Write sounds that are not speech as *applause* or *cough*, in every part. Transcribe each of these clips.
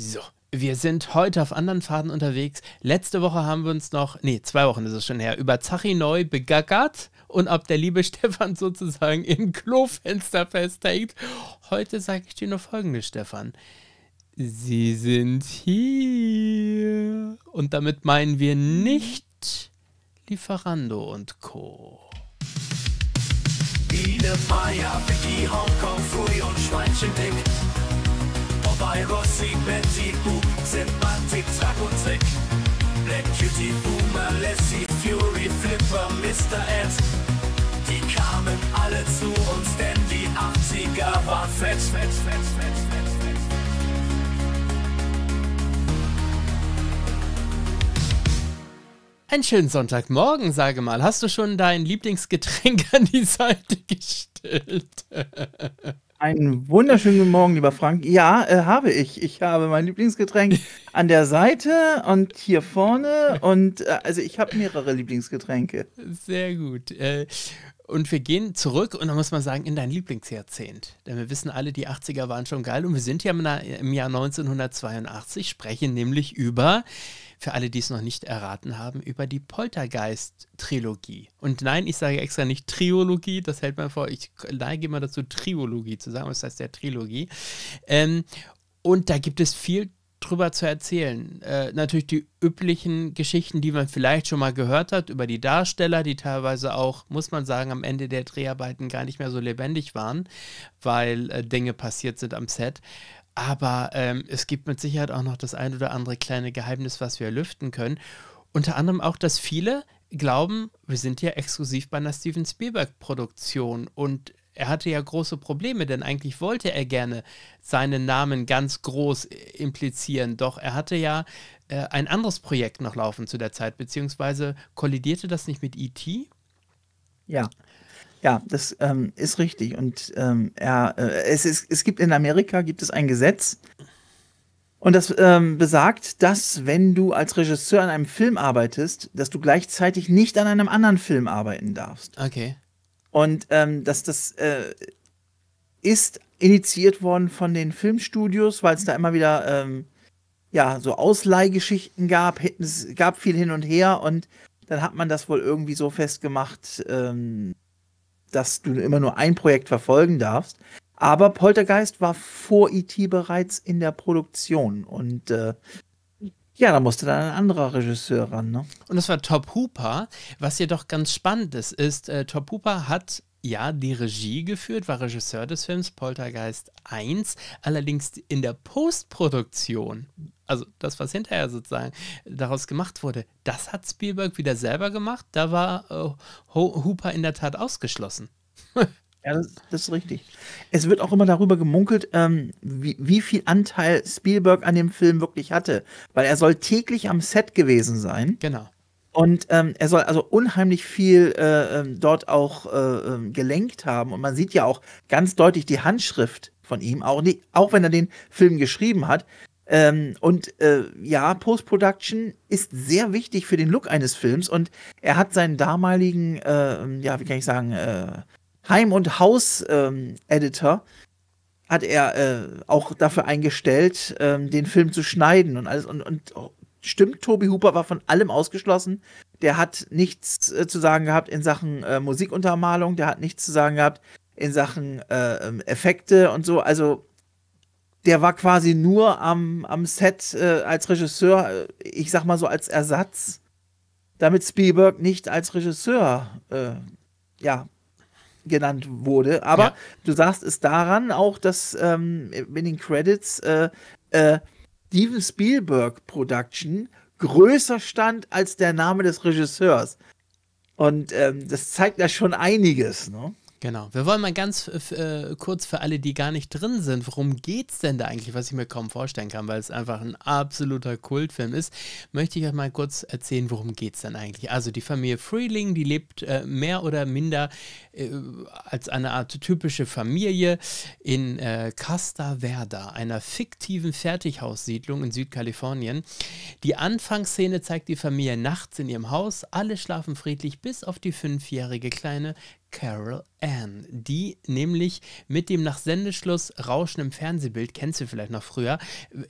So, wir sind heute auf anderen Faden unterwegs. Letzte Woche haben wir uns noch, nee, zwei Wochen ist es schon her, über Zachi Neu begackert und ob der liebe *laughs* Stefan sozusagen im Klofenster festhängt. Heute sage ich dir nur folgendes, Stefan. Sie sind hier. Und damit meinen wir nicht Lieferando und Co. Biene, Meier, Vicky, Hongkong, Fui und Schweinchen nickt bei Rossi, Betty Boo, sind Bantik, Track und Trick. Black Cutie, Boomer, Lassie, Fury, Flipper, Mr. Ed. Die kamen alle zu uns, denn die 80er war fett, fett, fett, fett, fett, fett. Einen schönen Sonntagmorgen, sage mal. Hast du schon dein Lieblingsgetränk *laughs* an die Seite gestellt? Einen wunderschönen guten Morgen, lieber Frank. Ja, äh, habe ich. Ich habe mein Lieblingsgetränk *laughs* an der Seite und hier vorne. Und äh, also ich habe mehrere Lieblingsgetränke. Sehr gut. Äh, und wir gehen zurück und da muss man sagen, in dein Lieblingsjahrzehnt. Denn wir wissen alle, die 80er waren schon geil. Und wir sind ja im Jahr 1982, sprechen nämlich über für alle, die es noch nicht erraten haben, über die Poltergeist-Trilogie. Und nein, ich sage extra nicht Triologie, das hält man vor, ich neige immer dazu, Triologie zu sagen, das heißt der Trilogie. Ähm, und da gibt es viel drüber zu erzählen. Äh, natürlich die üblichen Geschichten, die man vielleicht schon mal gehört hat, über die Darsteller, die teilweise auch, muss man sagen, am Ende der Dreharbeiten gar nicht mehr so lebendig waren, weil äh, Dinge passiert sind am Set. Aber ähm, es gibt mit Sicherheit auch noch das ein oder andere kleine Geheimnis, was wir lüften können. Unter anderem auch, dass viele glauben, wir sind ja exklusiv bei einer Steven Spielberg-Produktion und er hatte ja große Probleme, denn eigentlich wollte er gerne seinen Namen ganz groß äh, implizieren. Doch er hatte ja äh, ein anderes Projekt noch laufen zu der Zeit, beziehungsweise kollidierte das nicht mit E.T.? Ja. Ja, das ähm, ist richtig. Und ähm, ja, äh, es, ist, es gibt in Amerika gibt es ein Gesetz, und das ähm, besagt, dass wenn du als Regisseur an einem Film arbeitest, dass du gleichzeitig nicht an einem anderen Film arbeiten darfst. Okay. Und ähm, dass das äh, ist initiiert worden von den Filmstudios, weil es da immer wieder ähm, ja so Ausleihgeschichten gab. Es gab viel hin und her und dann hat man das wohl irgendwie so festgemacht, ähm, dass du immer nur ein Projekt verfolgen darfst. Aber Poltergeist war vor IT e bereits in der Produktion und äh, ja, da musste dann ein anderer Regisseur ran. Ne? Und das war Top Hooper. Was jedoch ganz spannend ist, ist, äh, Top Hooper hat ja die Regie geführt, war Regisseur des Films Poltergeist 1, allerdings in der Postproduktion also das, was hinterher sozusagen daraus gemacht wurde, das hat Spielberg wieder selber gemacht. Da war äh, Hooper in der Tat ausgeschlossen. *laughs* ja, das, das, ist richtig. Es wird auch immer darüber gemunkelt, ähm, wie, wie viel Anteil Spielberg an dem Film wirklich hatte, weil er soll täglich am Set gewesen sein. Genau. Und ähm, er soll also unheimlich viel äh, ähm, dort auch äh, ähm, gelenkt haben. Und man sieht ja auch ganz deutlich die Handschrift von ihm, auch, nicht, auch wenn er den Film geschrieben hat, ähm, und äh, ja, Post-Production ist sehr wichtig für den Look eines Films und er hat seinen damaligen, äh, ja, wie kann ich sagen, äh, Heim- und Haus-Editor hat er äh, auch dafür eingestellt, ähm, den Film zu schneiden und alles. Und, und oh, stimmt, Tobi Hooper war von allem ausgeschlossen. Der hat nichts äh, zu sagen gehabt in Sachen äh, Musikuntermalung, der hat nichts zu sagen gehabt in Sachen ähm, Effekte und so. Also der war quasi nur am, am Set äh, als Regisseur, äh, ich sag mal so als Ersatz, damit Spielberg nicht als Regisseur äh, ja, genannt wurde. Aber ja. du sagst es daran auch, dass ähm, in den Credits äh, äh, Steven Spielberg Production größer stand als der Name des Regisseurs. Und ähm, das zeigt ja schon einiges. Ne? Genau. Wir wollen mal ganz äh, äh, kurz für alle, die gar nicht drin sind, worum geht es denn da eigentlich, was ich mir kaum vorstellen kann, weil es einfach ein absoluter Kultfilm ist, möchte ich euch mal kurz erzählen, worum geht es denn eigentlich. Also die Familie Freeling, die lebt äh, mehr oder minder äh, als eine Art typische Familie in äh, Casta Verda, einer fiktiven Fertighaussiedlung in Südkalifornien. Die Anfangsszene zeigt die Familie nachts in ihrem Haus, alle schlafen friedlich, bis auf die fünfjährige kleine Carol Ann, die nämlich mit dem nach Sendeschluss Rauschen im Fernsehbild, kennst du vielleicht noch früher,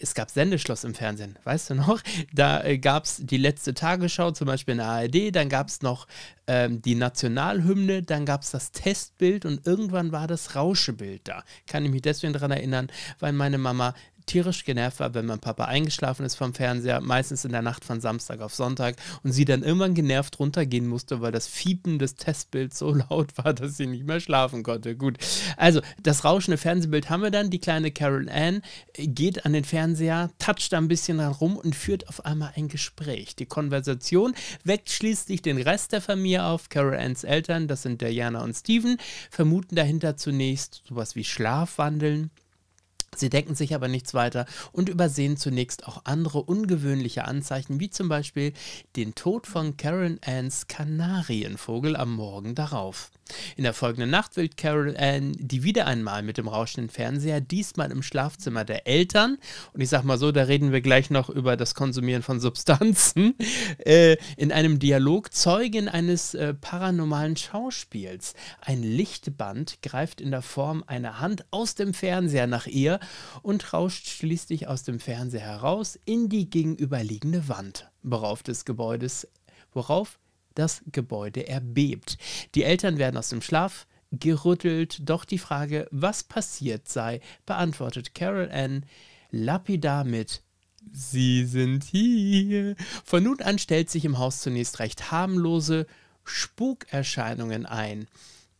es gab Sendeschluss im Fernsehen, weißt du noch? Da äh, gab es die letzte Tagesschau, zum Beispiel in der ARD, dann gab es noch ähm, die Nationalhymne, dann gab es das Testbild und irgendwann war das Rauschebild da. Kann ich mich deswegen daran erinnern, weil meine Mama tierisch genervt war, wenn mein Papa eingeschlafen ist vom Fernseher, meistens in der Nacht von Samstag auf Sonntag und sie dann irgendwann genervt runtergehen musste, weil das Fiepen des Testbilds so *laughs* laut war, dass sie nicht mehr schlafen konnte. Gut, also das rauschende Fernsehbild haben wir dann. Die kleine Carol Ann äh, geht an den Fernseher, toucht da ein bisschen rum und führt auf einmal ein Gespräch. Die Konversation weckt schließlich den Rest der Familie auf. Carol Anns Eltern, das sind Diana und Steven, vermuten dahinter zunächst sowas wie Schlafwandeln. Sie denken sich aber nichts weiter und übersehen zunächst auch andere ungewöhnliche Anzeichen, wie zum Beispiel den Tod von Karen Anns Kanarienvogel am Morgen darauf. In der folgenden Nacht will Carol Ann die wieder einmal mit dem rauschenden Fernseher, diesmal im Schlafzimmer der Eltern. Und ich sag mal so, da reden wir gleich noch über das Konsumieren von Substanzen. *laughs* Äh, in einem Dialog Zeugin eines äh, paranormalen Schauspiels. Ein Lichtband greift in der Form einer Hand aus dem Fernseher nach ihr und rauscht schließlich aus dem Fernseher heraus in die gegenüberliegende Wand, worauf des Gebäudes, worauf das Gebäude erbebt. Die Eltern werden aus dem Schlaf gerüttelt, doch die Frage, was passiert sei, beantwortet Carol Ann lapidar mit Sie sind hier. Von nun an stellt sich im Haus zunächst recht harmlose Spukerscheinungen ein.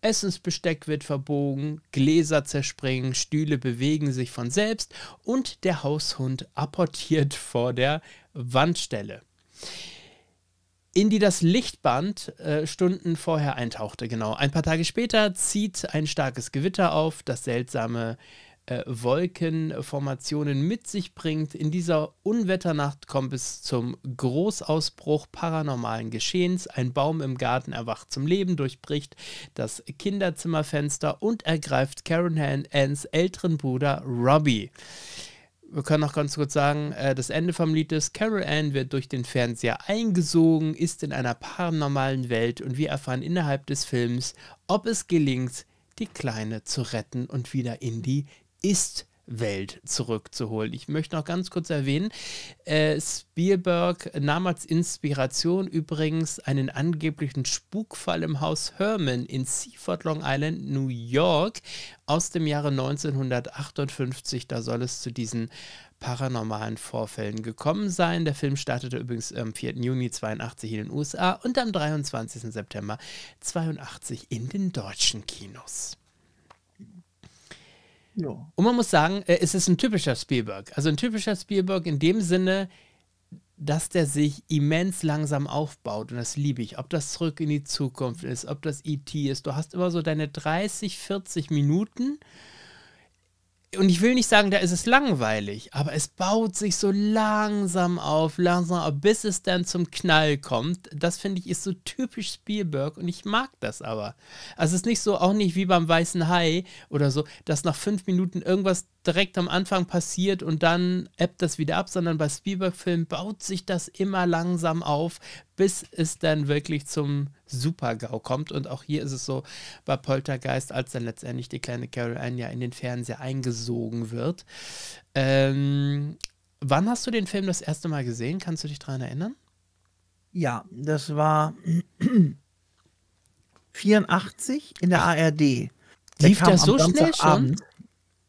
Essensbesteck wird verbogen, Gläser zerspringen, Stühle bewegen sich von selbst und der Haushund apportiert *laughs* vor der Wandstelle, in die das Lichtband äh, Stunden vorher eintauchte. Genau, ein paar Tage später zieht ein starkes Gewitter auf, das seltsame äh, Wolkenformationen mit sich bringt. In dieser Unwetternacht kommt es zum Großausbruch paranormalen Geschehens. Ein Baum im Garten erwacht zum Leben, durchbricht das Kinderzimmerfenster und ergreift Karen Hans älteren Bruder Robbie. Wir können noch ganz kurz sagen, äh, das Ende vom Lied ist, Carol Ann wird durch den Fernseher eingesogen, ist in einer paranormalen Welt und wir erfahren innerhalb des Films, ob es gelingt, die Kleine zu retten und wieder in die ist Welt zurückzuholen. Ich möchte noch ganz kurz erwähnen, äh, Spielberg nahm als Inspiration übrigens einen angeblichen Spukfall im Haus Herman in Seaford, Long Island, New York aus dem Jahre 1958. Da soll es zu diesen paranormalen Vorfällen gekommen sein. Der Film startete übrigens am 4. Juni 82 in den USA und am 23. September 82 in den deutschen Kinos. Und man muss sagen, äh, es ist ein typischer Spielberg. Also ein typischer Spielberg in dem Sinne, dass der sich immens langsam aufbaut. Und das liebe ich. Ob das zurück in die Zukunft ist, ob das ET ist. Du hast immer so deine 30, 40 Minuten und ich will nicht sagen, da ist es langweilig, aber es baut sich so langsam auf, langsam auf, bis es dann zum Knall kommt. Das finde ich ist so typisch Spielberg und ich mag das aber. Also es ist nicht so, auch nicht wie beim Weißen Hai oder so, dass nach fünf Minuten irgendwas direkt am Anfang passiert und dann ebbt das wieder ab, sondern bei Spielberg-Filmen baut sich das immer langsam auf, bis es dann wirklich zum Super-GAU kommt. Und auch hier ist es so bei Poltergeist, als dann letztendlich die kleine Caroline ja in den Fernseher eingesogen wird. Ähm, wann hast du den Film das erste Mal gesehen? Kannst du dich daran erinnern? Ja, das war 84 *clears throat* in der ARD. Der Lief der so schnell schon?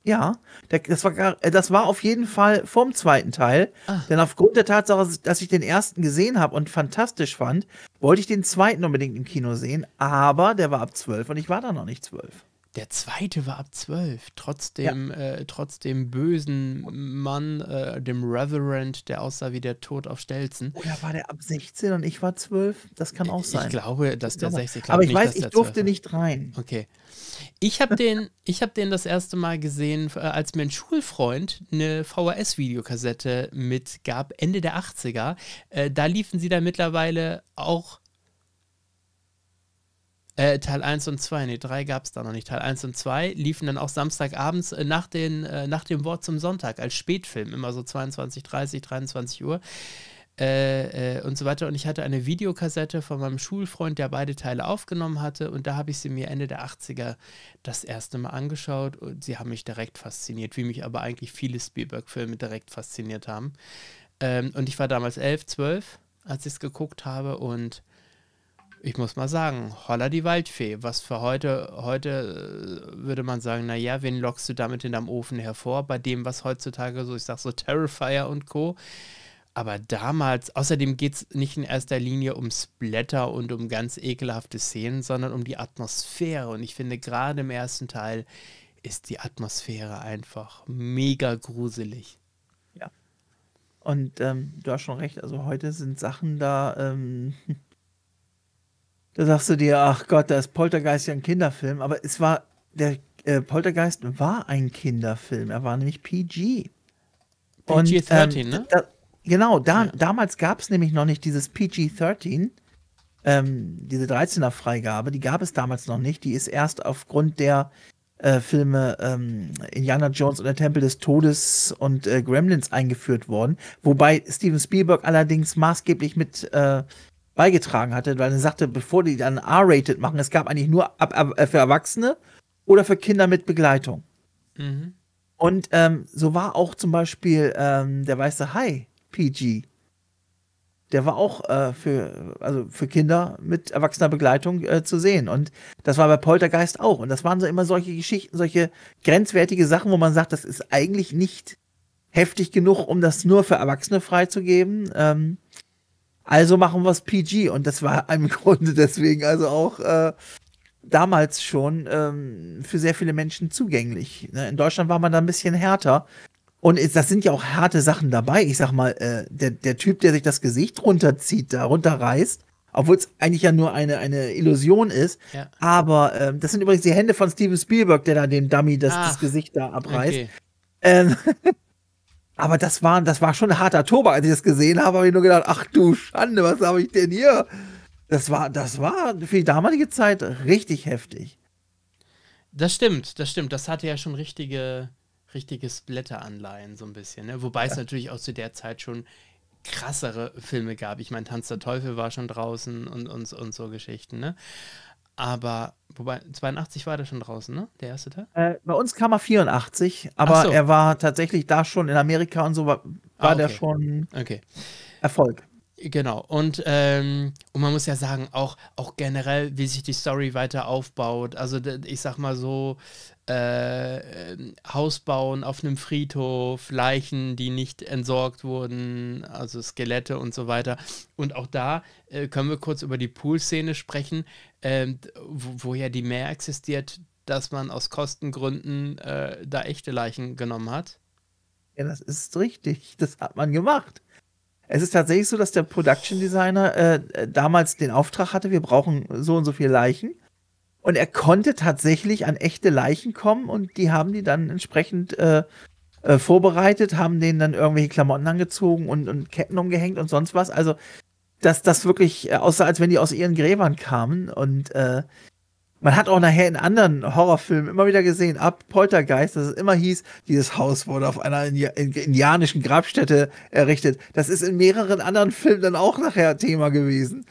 Ja, das war, äh, das war auf jeden Fall vom zweiten Teil. Ach. Denn aufgrund der Tatsache, dass ich den ersten gesehen habe und fantastisch fand, wollte ich den zweiten unbedingt im Kino sehen. Aber der war ab zwölf und ich war da noch nicht zwölf. Der zweite war ab zwölf, trotz dem, ja. äh, trotz bösen Mann, äh, dem Reverend, der aussah wie der Tod auf Stelzen. Oder war der ab 16 und ich war zwölf? Das kann auch sein. Ich glaube, dass der 16 Aber ich nicht, weiß, ich durfte nicht rein. Okay. Ich habe den, *laughs* hab den das erste Mal gesehen, äh, als mir ein Schulfreund eine VHS-Videokassette mitgab, Ende der 80er. Äh, da liefen sie dann mittlerweile auch äh, Teil 1 und 2, nee, 3 gab es da noch nicht. Teil 1 und 2 liefen dann auch Samstagabends äh, nach, den, äh, nach dem Wort zum Sonntag als Spätfilm, immer so 22, 30, 23 Uhr. Äh, äh, und so weiter. Und ich hatte eine Videokassette von meinem Schulfreund, der beide Teile aufgenommen hatte. Und da habe ich sie mir Ende der 80er das erste Mal angeschaut. Und sie haben mich direkt fasziniert, wie mich aber eigentlich viele Spielberg-Filme direkt fasziniert haben. Ähm, und ich war damals 11, 12, als ich es geguckt habe. Und ich muss mal sagen, holla die Waldfee. Was für heute, heute äh, würde man sagen, naja, wen lockst du damit in deinem Ofen hervor? Bei dem, was heutzutage so, ich sag so Terrifier und Co. Aber damals, außerdem geht es nicht in erster Linie um Splatter und um ganz ekelhafte Szenen, sondern um die Atmosphäre. Und ich finde, gerade im ersten Teil ist die Atmosphäre einfach mega gruselig. Ja. Und ähm, du hast schon recht, also heute sind Sachen da, ähm, *laughs* Da sagst du dir, ach Gott, da ist Poltergeist ja ein Kinderfilm. Aber es war, der äh, Poltergeist war ein Kinderfilm. Er war nämlich PG. PG-13, ähm, ne? Da, genau, da, ja. damals gab es nämlich noch nicht dieses PG-13. Ähm, diese 13er-Freigabe, die gab es damals noch nicht. Die ist erst aufgrund der äh, Filme ähm, Indiana Jones und der Tempel des Todes und äh, Gremlins eingeführt worden. Wobei Steven Spielberg allerdings maßgeblich mit äh, beigetragen hatte, weil er sagte, bevor die dann R-rated machen, es gab eigentlich nur äh, für Erwachsene oder für Kinder mit Begleitung. Mhm. Und ähm, so war auch zum Beispiel ähm, der weiße Hai PG. Der war auch äh, für, also für Kinder mit erwachsener Begleitung äh, zu sehen. Und das war bei Poltergeist auch. Und das waren so immer solche Geschichten, solche grenzwertige Sachen, wo man sagt, das ist eigentlich nicht heftig genug, um das nur für Erwachsene freizugeben. Ähm, also machen wir es PG. Und das war im *laughs* Grunde deswegen also auch äh, damals schon ähm, für sehr viele Menschen zugänglich. Ne? In Deutschland war man da ein bisschen härter. Und das sind ja auch harte Sachen dabei. Ich sag mal, äh, der, der Typ, der sich das Gesicht runterzieht, da runterreißt, obwohl es eigentlich ja nur eine, eine Illusion ist. Ja. Aber ähm, das sind übrigens die Hände von Steven Spielberg, der da dem Dummy das, Ach, das Gesicht da abreißt. Okay. Ähm, *laughs* Aber das war, das war schon ein harter Tobak, als ich das gesehen habe, habe ich nur gedacht, ach du Schande, was habe ich denn hier? Das war, das war für die damalige Zeit richtig heftig. Das stimmt, das stimmt. Das hatte ja schon richtige, richtige splatter so ein bisschen. Ne? Wobei ja. es natürlich auch zu der Zeit schon krassere Filme gab. Ich meine, Tanz der Teufel war schon draußen und, und, und so Geschichten. Ne? Aber, wobei, 82 war der schon draußen, ne? Der erste Teil? Äh, bei uns kam er 84, aber so. er war tatsächlich da schon in Amerika und so ah, war, war ah, okay. der schon okay. Erfolg. Genau, und, ähm, und man muss ja sagen, auch, auch generell, wie sich die Story weiter aufbaut. Also, ich sag mal so, äh, ähm, Haus bauen auf einem Friedhof, Leichen, die nicht entsorgt wurden, also Skelette und so weiter. Und auch da äh, können wir kurz über die Pool-Szene sprechen, äh, wo, wo, ja die mehr existiert, dass man aus Kostengründen äh, da echte Leichen genommen hat. Ja, das ist richtig. Das hat man gemacht. Es ist tatsächlich so, dass der Production Designer äh, äh, damals den Auftrag hatte, wir brauchen so und so viele Leichen. Und er konnte tatsächlich an echte Leichen kommen und die haben die dann entsprechend äh, äh, vorbereitet, haben denen dann irgendwelche Klamotten angezogen und, und Ketten umgehängt und sonst was. Also, dass das wirklich äh, aussah, als wenn die aus ihren Gräbern kamen. Und äh, man hat auch nachher in anderen Horrorfilmen immer wieder gesehen, ab Poltergeist, dass es immer hieß, dieses Haus wurde auf einer indianischen Grabstätte errichtet. Das ist in mehreren anderen Filmen dann auch nachher Thema gewesen.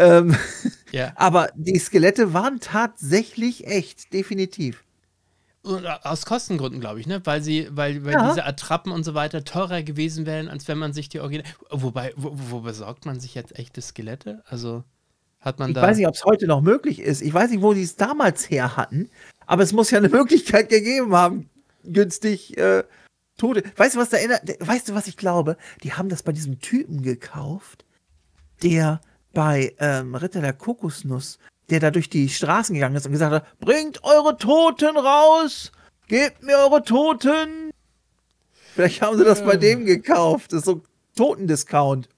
Ähm, *laughs* ja. Aber die Skelette waren tatsächlich echt, definitiv. Und äh, aus Kostengründen, glaube ich, ne? Weil sie, weil, weil ja. diese Attrappen und so weiter teurer gewesen wären, als wenn man sich die Original. Wobei, wo, wo besorgt man sich jetzt echte Skelette? Also hat man ich da. Ich weiß nicht, ob es heute noch möglich ist. Ich weiß nicht, wo die es damals her hatten, aber es muss ja eine *laughs* Möglichkeit gegeben haben, günstig äh, Tode. Weißt du, was da erinnert? Weißt du, was ich glaube? Die haben das bei diesem Typen gekauft, der bei ähm, Ritter der Kokosnuss, der da durch die Straßen gegangen ist und gesagt hat, bringt eure Toten raus, gebt mir eure Toten. Vielleicht haben sie das äh. bei dem gekauft. Das ist so Totendiscount.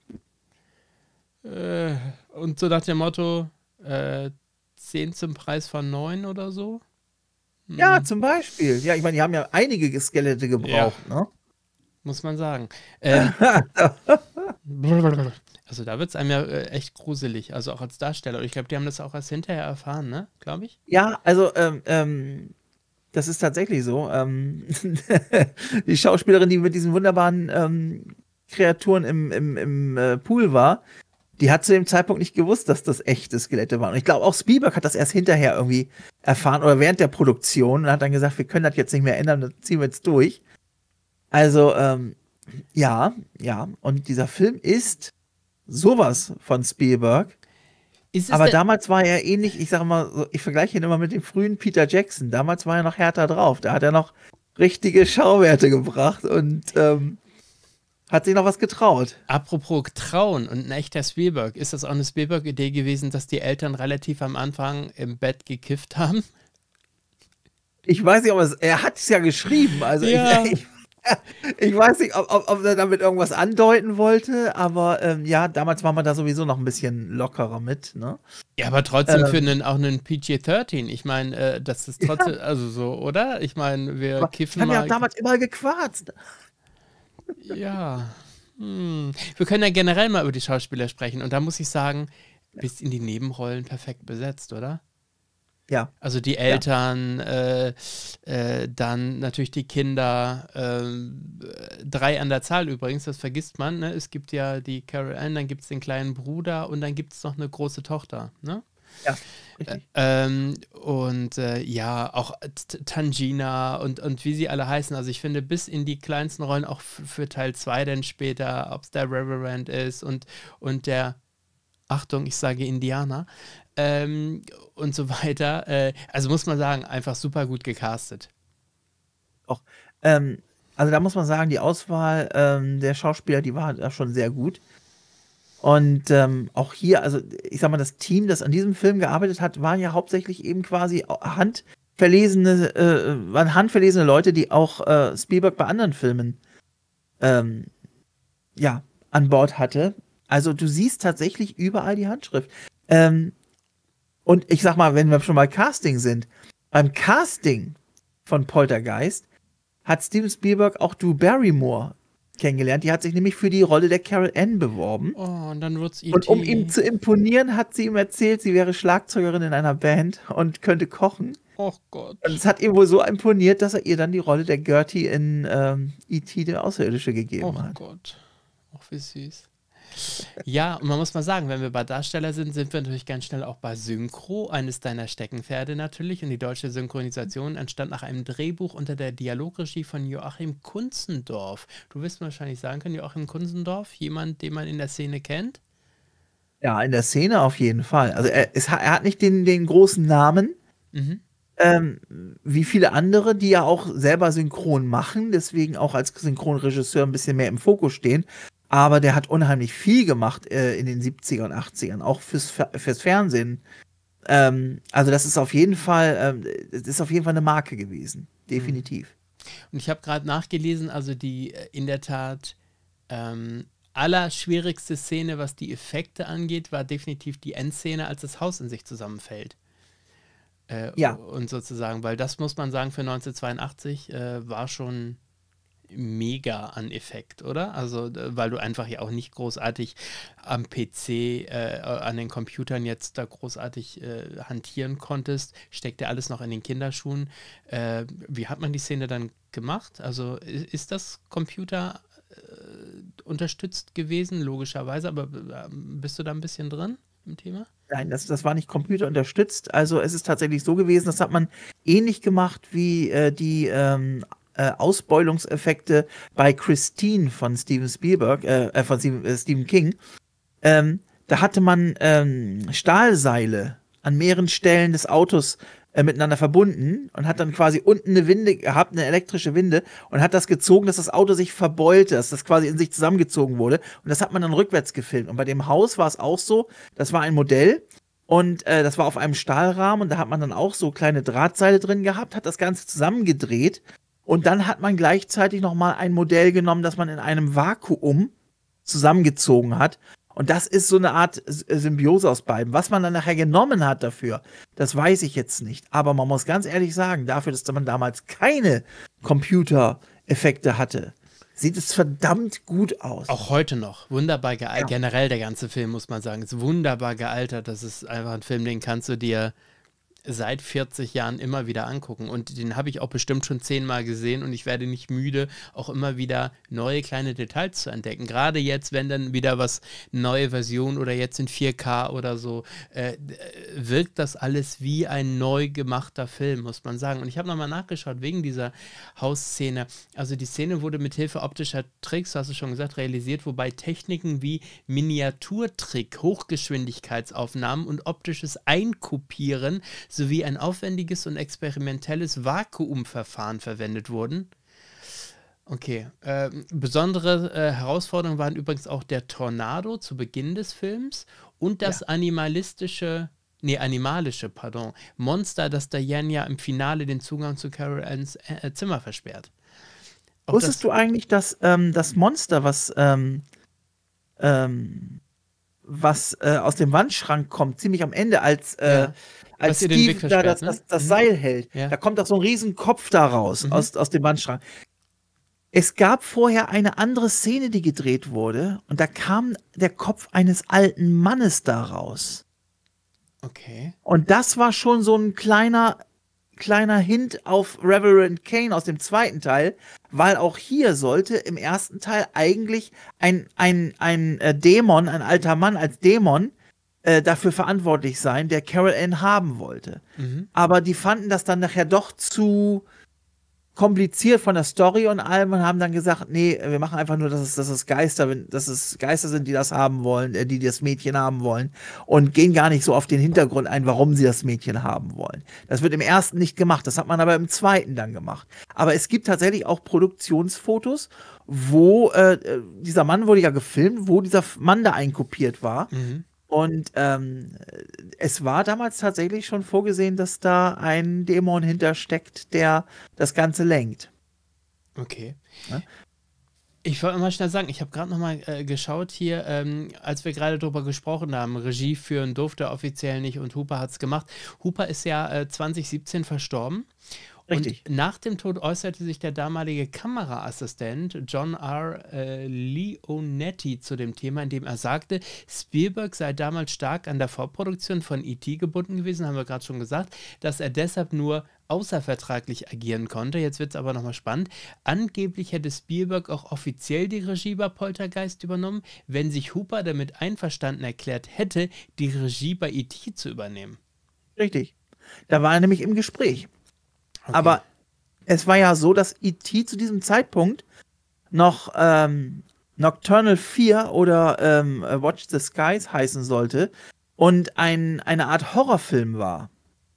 Äh, und so nach dem Motto, äh, 10 zum Preis von 9 oder so? Hm. Ja, zum Beispiel. Ja, ich meine, die haben ja einige Skelette gebraucht, ja. ne? Muss man sagen. Ähm, *laughs* Also da wird es einem ja äh, echt gruselig, also auch als Darsteller. Und ich glaube, die haben das auch erst hinterher erfahren, ne? Glaube ich. Ja, also ähm, ähm, das ist tatsächlich so. Ähm, *laughs* die Schauspielerin, die mit diesen wunderbaren ähm, Kreaturen im, im, im äh, Pool war, die hat zu dem Zeitpunkt nicht gewusst, dass das echte Skelette waren. Und ich glaube, auch Spielberg hat das erst hinterher irgendwie erfahren oder während der Produktion und hat dann gesagt, wir können das jetzt nicht mehr ändern, das ziehen wir jetzt durch. Also, ähm, ja, ja. Und dieser Film ist sowas von Spielberg. Aber damals war er ähnlich, ich sage mal, ich vergleiche ihn immer mit dem frühen Peter Jackson. Damals war er noch härter drauf. Da hat er noch richtige Schauwerte gebracht und ähm, hat sich noch was getraut. Apropos Trauen und ein echter Spielberg. Ist das auch eine Spielberg-Idee gewesen, dass die Eltern relativ am Anfang im Bett gekifft haben? Ich weiß nicht, aber er hat es ja geschrieben. Also ja. *laughs* Ich, ich ich weiß nicht, ob, ob, ob, er damit irgendwas andeuten wollte, aber ähm, ja, damals war man da sowieso noch ein bisschen lockerer mit, ne? Ja, aber trotzdem ähm, für einen, auch einen PG-13. Ich meine, äh, das ist trotzdem, ja. also so, oder? Ich meine, wir aber kiffen wir mal. Wir haben ja damals immer gequarzt. Ja. Hm. Wir können ja generell mal über die Schauspieler sprechen und da muss ich sagen, bist in die Nebenrollen perfekt besetzt, oder? Ja. Also die Eltern, ja. äh, äh, dann natürlich die Kinder, äh, drei an der Zahl übrigens, das vergisst man. Ne? Es gibt ja die Carol Ann, dann gibt es den kleinen Bruder und dann gibt es noch eine große Tochter. Ne? Ja. Äh, ähm, und äh, ja, auch Tangina und, und wie sie alle heißen. Also ich finde, bis in die kleinsten Rollen, auch für Teil 2 dann später, ob es der Reverend ist und, und der, Achtung, ich sage Indianer, ähm, und so *laughs* weiter. Äh, also muss man sagen, einfach super gut gecastet. Auch. Ähm, also da muss man sagen, die Auswahl ähm, der Schauspieler, die war da schon sehr gut. Und ähm, auch hier, also ich sag mal, das Team, das an diesem Film gearbeitet hat, waren ja hauptsächlich eben quasi handverlesene, äh, waren handverlesene Leute, die auch äh, Spielberg bei anderen Filmen ähm, ja, an Bord hatte. Also du siehst tatsächlich überall die Handschrift. Ähm, und ich sag mal, wenn wir schon mal Casting sind, beim Casting von Poltergeist hat Steven Spielberg auch Drew Barrymore kennengelernt. Die hat sich nämlich für die Rolle der Carol Ann beworben. Oh, und dann wird's E.T. Und um e ihm zu imponieren, hat sie ihm erzählt, sie wäre Schlagzeugerin in einer Band und könnte kochen. Oh Gott. Und es hat ihm wohl so imponiert, dass er ihr dann die Rolle der Gertie in ähm, E.T. der Außerirdische gegeben oh hat. Oh Gott. Ach, wie süß. Ja, und man muss mal sagen, wenn wir bei Darsteller sind, sind wir natürlich ganz schnell auch bei Synchro, eines deiner Steckenpferde natürlich. Und die deutsche Synchronisation entstand nach einem Drehbuch unter der Dialogregie von Joachim Kunzendorf. Du wirst wahrscheinlich sagen können, Joachim Kunzendorf, jemand, den man in der Szene kennt? Ja, in der Szene auf jeden Fall. Also er, es, er hat nicht den, den großen Namen. Mhm. Ähm, wie viele andere, die ja auch selber synchron machen, deswegen auch als Synchronregisseur ein bisschen mehr im Fokus stehen aber der hat unheimlich viel gemacht äh, in den 70er und 80ern, auch fürs, fürs Fernsehen. Ähm, also das ist auf jeden Fall, ähm, ist auf jeden Fall eine Marke gewesen, mhm. definitiv. Und ich habe gerade nachgelesen, also die äh, in der Tat ähm, allerschwierigste Szene, was die Effekte angeht, war definitiv die Endszene, als das Haus in sich zusammenfällt. Äh, ja. Und sozusagen, weil das muss man sagen, für 1982 äh, war schon mega an Effekt, oder? Also, weil du einfach ja auch nicht großartig am PC, äh, an den Computern jetzt da großartig äh, hantieren konntest, steckt ja alles noch in den Kinderschuhen. Äh, wie hat man die Szene dann gemacht? Also, ist das Computer äh, unterstützt gewesen, logischerweise, aber äh, bist du da ein bisschen drin im Thema? Nein, das, das war nicht computerunterstützt. Also es ist tatsächlich so gewesen, das hat man ähnlich gemacht wie äh, die ähm, äh, Ausbeulungseffekte bei Christine von Steven Spielberg, äh, äh von Steven, äh, Stephen King. Ähm, da hatte man ähm, Stahlseile an mehreren Stellen des Autos äh, miteinander verbunden und hat dann quasi unten eine Winde gehabt, eine elektrische Winde und hat das gezogen, dass das Auto sich verbeulte, dass das quasi in sich zusammengezogen wurde und das hat man dann rückwärts gefilmt. Und bei dem Haus war es auch so, das war ein Modell und äh, das war auf einem Stahlrahmen und da hat man dann auch so kleine Drahtseile drin gehabt, hat das Ganze zusammengedreht und dann hat man gleichzeitig nochmal ein Modell genommen, das man in einem Vakuum zusammengezogen hat. Und das ist so eine Art äh, Symbiose aus beiden. Was man dann nachher genommen hat dafür, das weiß ich jetzt nicht. Aber man muss ganz ehrlich sagen, dafür, dass man damals keine Computereffekte hatte, sieht es verdammt gut aus. Auch heute noch. Wunderbar gealtert. Ja. Generell der ganze Film, muss man sagen, ist wunderbar gealtert. Das ist einfach ein Film, den kannst du dir seit 40 Jahren immer wieder angucken. Und den habe ich auch bestimmt schon zehnmal gesehen und ich werde nicht müde, auch immer wieder neue kleine Details zu entdecken. Gerade jetzt, wenn dann wieder was neue Version oder jetzt in 4K oder so, äh, äh, wirkt das alles wie ein neu gemachter Film, muss man sagen. Und ich habe nochmal nachgeschaut wegen dieser Hausszene. Also die Szene wurde mit Hilfe optischer Tricks, hast du schon gesagt, realisiert, wobei Techniken wie Miniaturtrick, Hochgeschwindigkeitsaufnahmen und optisches Einkopieren sowie ein aufwendiges und experimentelles Vakuumverfahren verwendet wurden. Okay, äh, besondere äh, Herausforderungen waren übrigens auch der Tornado zu Beginn des Films und das ja. animalistische, nee, animalische, pardon, Monster, das Diane ja im Finale den Zugang zu Carol Ann's äh, äh Zimmer versperrt. Auch Wusstest das, du eigentlich, dass ähm, das Monster, was ähm, ähm, was äh, aus dem Wandschrank kommt, ziemlich am Ende, als, äh, als Steve da das, ne? das, das mhm. Seil hält. Ja. Da kommt auch so ein riesen Kopf da raus, mhm. aus, aus dem Wandschrank. Es gab vorher eine andere Szene, die gedreht wurde, und da kam der Kopf eines alten Mannes da raus. Okay. Und das war schon so ein kleiner kleiner Hint auf Reverend Kane aus dem zweiten Teil, weil auch hier sollte im ersten Teil eigentlich ein, ein, ein äh, Dämon, ein alter Mann als Dämon, äh, dafür verantwortlich sein, der Carol Ann haben wollte. Mhm. Aber die fanden das dann nachher doch zu kompliziert von der Story und allem und haben dann gesagt, nee, wir machen einfach nur, dass es, dass es Geister, dass es Geister sind, die das haben wollen, äh, die das Mädchen haben wollen und gehen gar nicht so auf den Hintergrund ein, warum sie das Mädchen haben wollen. Das wird im ersten nicht gemacht, das hat man aber im zweiten dann gemacht. Aber es gibt tatsächlich auch Produktionsfotos, wo äh, äh dieser Mann wurde ja gefilmt, wo dieser Mann da einkopiert war. Mhm und ähm, es war damals tatsächlich schon vorgesehen, dass da ein Dämon hintersteckt, der das Ganze lenkt. Okay. Ja? Ich wollte mal schnell sagen, ich habe gerade nochmal äh, geschaut hier, ähm, als wir gerade drüber gesprochen haben, Regie führen durfte offiziell nicht und Hooper hat es gemacht. Hooper ist ja äh, 2017 verstorben Richtig. Und nach dem Tod äußerte sich der damalige Kameraassistent John R. Äh, Leonetti zu dem Thema, indem er sagte, Spielberg sei damals stark an der Vorproduktion von E.T. gebunden gewesen, haben wir gerade schon gesagt, dass er deshalb nur außervertraglich agieren konnte. Jetzt wird es aber nochmal spannend. Angeblich hätte Spielberg auch offiziell die Regie bei Poltergeist übernommen, wenn sich Hooper damit einverstanden erklärt hätte, die Regie bei E.T. zu übernehmen. Richtig. Da war er nämlich im Gespräch. Okay. Aber es war ja so, dass E.T. zu diesem Zeitpunkt noch ähm, Nocturnal 4 oder ähm, Watch the Skies heißen sollte und ein, eine Art Horrorfilm war.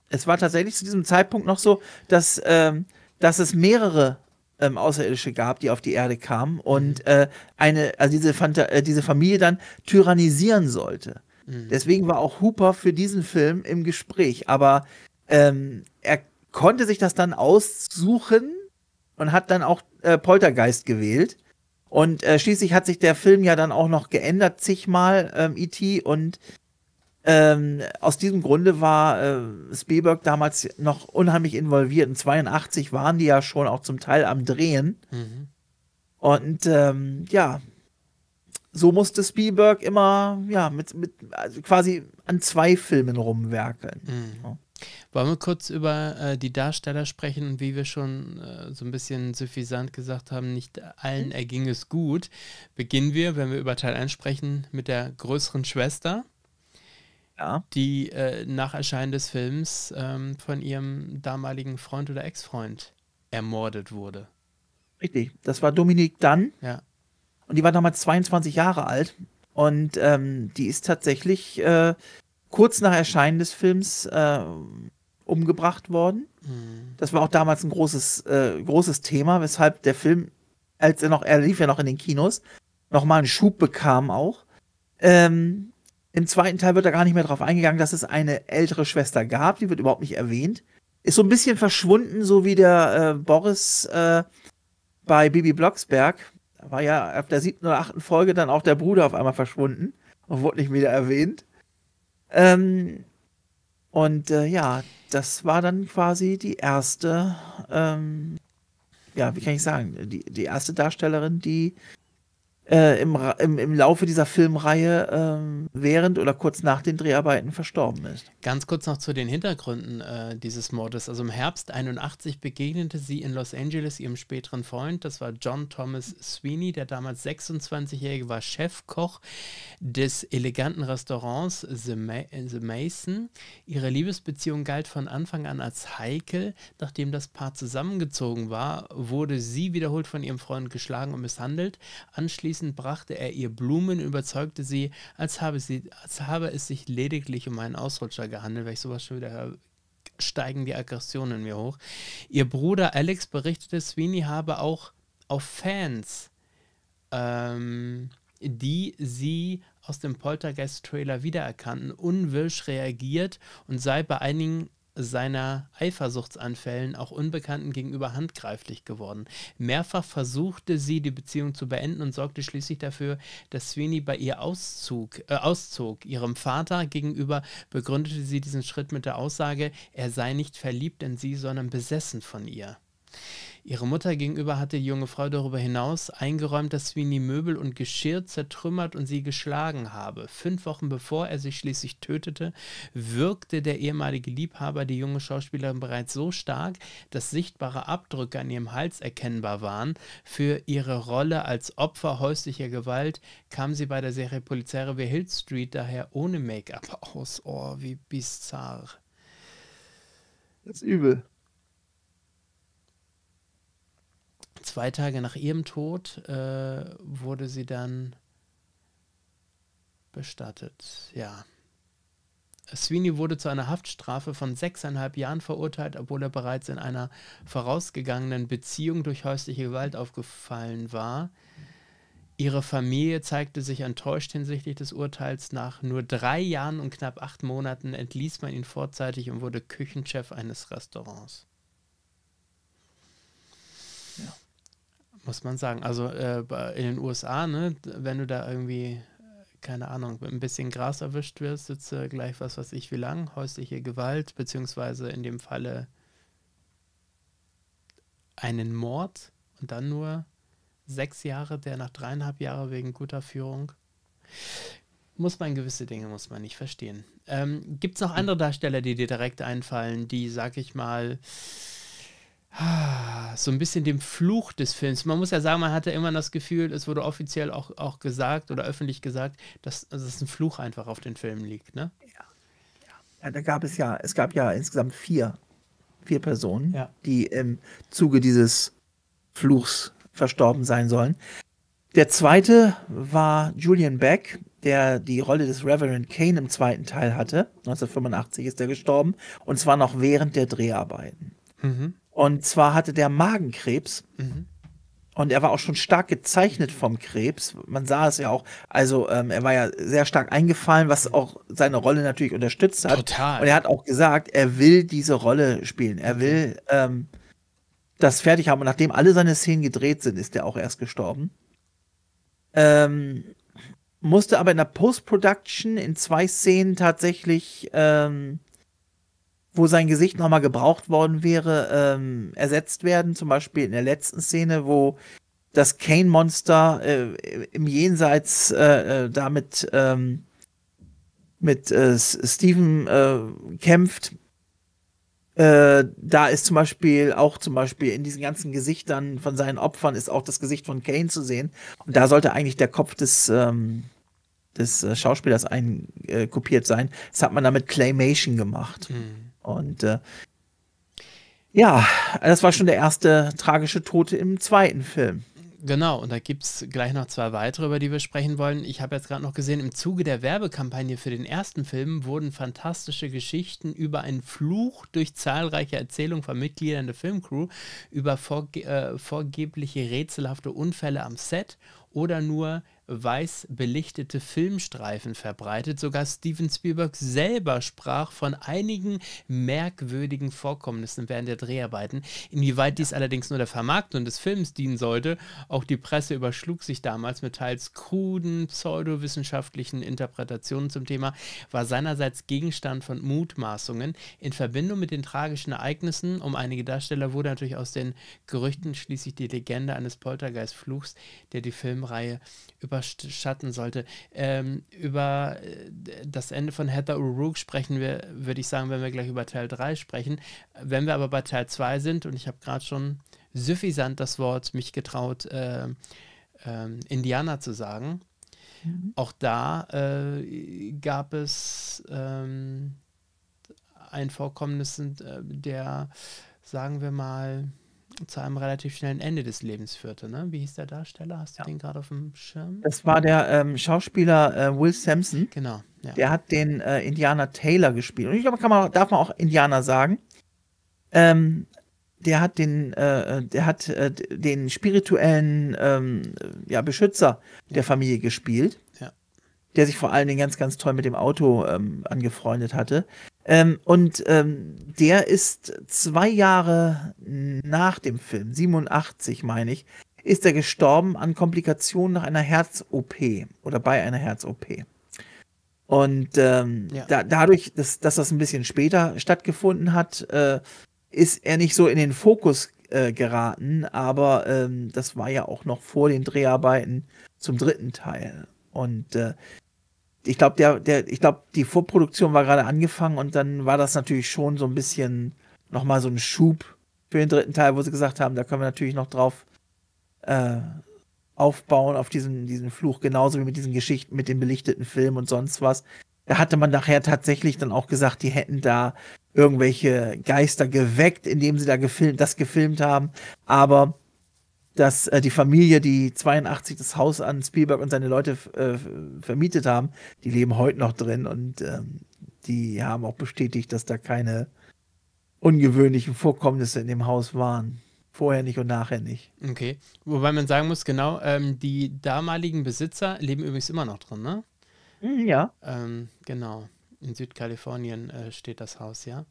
Es war tatsächlich zu diesem Zeitpunkt noch so, dass, ähm, dass es mehrere ähm, Außerirdische gab, die auf die Erde kamen und mhm. äh, eine, also diese, Fanta äh, diese Familie dann tyrannisieren sollte. Mhm. Deswegen war auch Hooper für diesen Film im Gespräch, aber ähm, er konnte sich das dann aussuchen und hat dann auch äh, Poltergeist gewählt. Und äh, schließlich hat sich der Film ja dann auch noch geändert, zigmal, ähm, E.T. Und ähm, aus diesem Grunde war äh, Spielberg damals noch unheimlich involviert. In 82 waren die ja schon auch zum Teil am Drehen. Mhm. Und ähm, ja, so musste Spielberg immer ja, mit, mit also quasi an zwei Filmen rumwerkeln. Mhm. So. Wollen wir kurz über äh, die Darsteller sprechen und wie wir schon äh, so ein bisschen suffisant gesagt haben, nicht allen mhm. erging es gut. Beginnen wir, wenn wir über Teil 1 sprechen, mit der größeren Schwester, ja. die äh, nach Erscheinen des Films ähm, von ihrem damaligen Freund oder Ex-Freund ermordet wurde. Richtig, das war Dominique Dann. Ja. Und die war damals 22 Jahre alt. Und ähm, die ist tatsächlich äh, kurz nach Erscheinen des Films äh, umgebracht worden. Mhm. Das war auch damals ein großes, äh, großes Thema, weshalb der Film, als er noch, er lief ja noch in den Kinos, nochmal einen Schub bekam auch. Ähm, Im zweiten Teil wird da gar nicht mehr drauf eingegangen, dass es eine ältere Schwester gab, die wird überhaupt nicht erwähnt. Ist so ein bisschen verschwunden, so wie der äh, Boris äh, bei Bibi Blocksberg. Da war ja ab der siebten oder achten Folge dann auch der Bruder auf einmal verschwunden und wurde nicht wieder erwähnt. Ähm, und äh, ja, das war dann quasi die erste, ähm, ja, wie kann ich sagen, die, die erste Darstellerin, die äh, im, im, im Laufe dieser Filmreihe ähm, während oder kurz nach den Dreharbeiten verstorben ist. Ganz kurz noch zu den Hintergründen äh, dieses Mordes. Also im Herbst 81 begegnete sie in Los Angeles ihrem späteren Freund, das war John Thomas Sweeney, der damals 26-jährige war, Chefkoch des eleganten Restaurants The, Ma The Mason. Ihre Liebesbeziehung galt von Anfang an als heikel. Nachdem das Paar zusammengezogen war, wurde sie wiederholt von ihrem Freund geschlagen und misshandelt. Anschließend Anschließend brachte er ihr Blumen, überzeugte sie, als habe, sie, als habe es sich lediglich um einen Ausrutscher gehandelt, weil ich sowas schon wieder höre steigen die Aggressionen mir hoch. Ihr Bruder Alex berichtete, Sweeney habe auch auf Fans, ähm, die sie aus dem Poltergeist-Trailer wiedererkannten, unwirsch reagiert und sei bei einigen seiner Eifersuchtsanfällen auch Unbekannten gegenüber handgreiflich geworden. Mehrfach versuchte sie, die Beziehung zu beenden und sorgte schließlich dafür, dass Sweeney bei ihr auszog, äh, auszog. Ihrem Vater gegenüber begründete sie diesen Schritt mit der Aussage, er sei nicht verliebt in sie, sondern besessen von ihr. Ihre Mutter gegenüber hatte die junge Frau darüber hinaus eingeräumt, dass Sweeney Möbel und Geschirr zertrümmert und sie geschlagen habe. Fünf Wochen bevor er sich schließlich tötete, wirkte der ehemalige Liebhaber die junge Schauspielerin bereits so stark, dass sichtbare Abdrücke an ihrem Hals erkennbar waren. Für ihre Rolle als Opfer häuslicher Gewalt kam sie bei der Serie Polizei Revier Hill Street daher ohne Make-up aus. Oh, wie bizarr. Das ist übel. zwei Tage nach ihrem Tod äh, wurde sie dann bestattet. Ja. Sweeney wurde zu einer Haftstrafe von sechseinhalb Jahren verurteilt, obwohl er bereits in einer vorausgegangenen Beziehung durch häusliche Gewalt aufgefallen war. Ihre Familie zeigte sich enttäuscht hinsichtlich des Urteils. Nach nur drei Jahren und knapp acht Monaten entließ man ihn vorzeitig und wurde Küchenchef eines Restaurants. Ja muss man sagen. Also äh, in den USA, ne, wenn du da irgendwie, äh, keine Ahnung, ein bisschen Gras erwischt wirst, sitzt äh, gleich was weiß ich wie lang, häusliche Gewalt, beziehungsweise in dem Falle einen Mord und dann nur sechs Jahre, der nach dreieinhalb Jahren wegen guter Führung. Muss man gewisse Dinge, muss man nicht verstehen. Ähm, Gibt es noch hm. andere Darsteller, die dir direkt einfallen, die, sag ich mal, so ein bisschen dem Fluch des Films. Man muss ja sagen, man hatte immer das Gefühl, es wurde offiziell auch, auch gesagt oder öffentlich gesagt, dass, also dass ein Fluch einfach auf den Filmen liegt, ne? Ja. ja. Da gab es ja, es gab ja insgesamt vier, vier Personen, ja. die im Zuge dieses Fluchs verstorben sein sollen. Der zweite war Julian Beck, der die Rolle des Reverend Kane im zweiten Teil hatte. 1985 ist er gestorben und zwar noch während der Dreharbeiten. Mhm. Und zwar hatte der Magenkrebs. Mhm. Und er war auch schon stark gezeichnet vom Krebs. Man sah es ja auch. Also ähm, er war ja sehr stark eingefallen, was auch seine Rolle natürlich unterstützt hat. Total. Und er hat auch gesagt, er will diese Rolle spielen. Er will ähm, das fertig haben. Und nachdem alle seine Szenen gedreht sind, ist er auch erst gestorben. Ähm, musste aber in der Post-Production in zwei Szenen tatsächlich ähm, wo sein Gesicht nochmal gebraucht worden wäre, ähm, ersetzt werden. Zum Beispiel in der letzten Szene, wo das Kane-Monster äh, im Jenseits äh, äh damit ähm, mit äh, Steven äh, kämpft. Äh, da ist zum Beispiel auch zum Beispiel in diesen ganzen Gesichtern von seinen Opfern ist auch das Gesicht von Kane zu sehen. Und da sollte eigentlich der Kopf des, ähm, des äh, Schauspielers einkopiert sein. Das hat man damit Claymation gemacht. Mhm. Und äh, ja, das war schon der erste tragische Tote im zweiten Film. Genau, und da gibt es gleich noch zwei weitere, über die wir sprechen wollen. Ich habe jetzt gerade noch gesehen, im Zuge der Werbekampagne für den ersten Film wurden fantastische Geschichten über einen Fluch durch zahlreiche Erzählungen von Mitgliedern der Filmcrew, über vorge äh, vorgebliche rätselhafte Unfälle am Set oder nur weiß belichtete Filmstreifen verbreitet. Sogar Steven Spielberg selber sprach von einigen merkwürdigen Vorkommnissen während der Dreharbeiten. Inwieweit dies allerdings nur der Vermarktung des Films dienen sollte, auch die Presse überschlug sich damals mit teils kruden, pseudowissenschaftlichen Interpretationen zum Thema, war seinerseits Gegenstand von Mutmaßungen. In Verbindung mit den tragischen Ereignissen um einige Darsteller wurde natürlich aus den Gerüchten schließlich die Legende eines Poltergeist-Fluchs, der die Filmreihe über überschatten sollte. Ähm, über äh, das Ende von Heather O'Rourke sprechen wir, würde ich sagen, wenn wir gleich über Teil 3 sprechen. Wenn wir aber bei Teil 2 sind, und ich habe gerade schon süffisant das Wort mich getraut, äh, äh, Indianer zu sagen, mhm. auch da äh, gab es ähm, ein Vorkommnis, äh, der, sagen wir mal, zu einem relativ schnellen Ende des Lebens führte. Ne? Wie hieß der Darsteller? Hast du ja. den gerade auf dem Schirm? Das war der ähm, Schauspieler äh, Will Sampson. Genau. Ja. Der hat den äh, Indianer Taylor gespielt. Und ich glaube, man, darf man auch Indianer sagen. Ähm, der hat den, äh, äh der hat äh, den spirituellen ähm, ja, Beschützer der Familie gespielt. Ja. Der sich vor allen Dingen ganz, ganz toll mit dem Auto ähm, angefreundet hatte. Ähm, und ähm, der ist zwei Jahre nach dem Film, 87 meine ich, ist er gestorben an Komplikationen nach einer Herz-OP oder bei einer Herz-OP. Und ähm, ja. da, dadurch, dass, dass, das ein bisschen später stattgefunden hat, äh, ist er nicht so in den Fokus äh, geraten, aber ähm, das war ja auch noch vor den Dreharbeiten zum dritten Teil. Und äh, ich glaube, der, der, ich glaube, die Vorproduktion war gerade angefangen und dann war das natürlich schon so ein bisschen nochmal so ein Schub für den dritten Teil, wo sie gesagt haben, da können wir natürlich noch drauf äh, aufbauen, auf diesen, diesen Fluch, genauso wie mit diesen Geschichten, mit den belichteten Filmen und sonst was. Da hatte man nachher tatsächlich dann auch gesagt, die hätten da irgendwelche Geister geweckt, indem sie da gefilmt, das gefilmt haben. Aber dass äh, die Familie, die 82 das Haus an Spielberg und seine Leute äh, vermietet haben, die leben heute noch drin und ähm, die haben auch bestätigt, dass da keine ungewöhnlichen Vorkommnisse in dem Haus waren. Vorher nicht und nachher nicht. Okay. Wobei man sagen muss, genau, ähm, die damaligen Besitzer leben übrigens immer noch drin, ne? Mhm, ja. Ähm, genau. In Südkalifornien äh, steht das Haus, ja.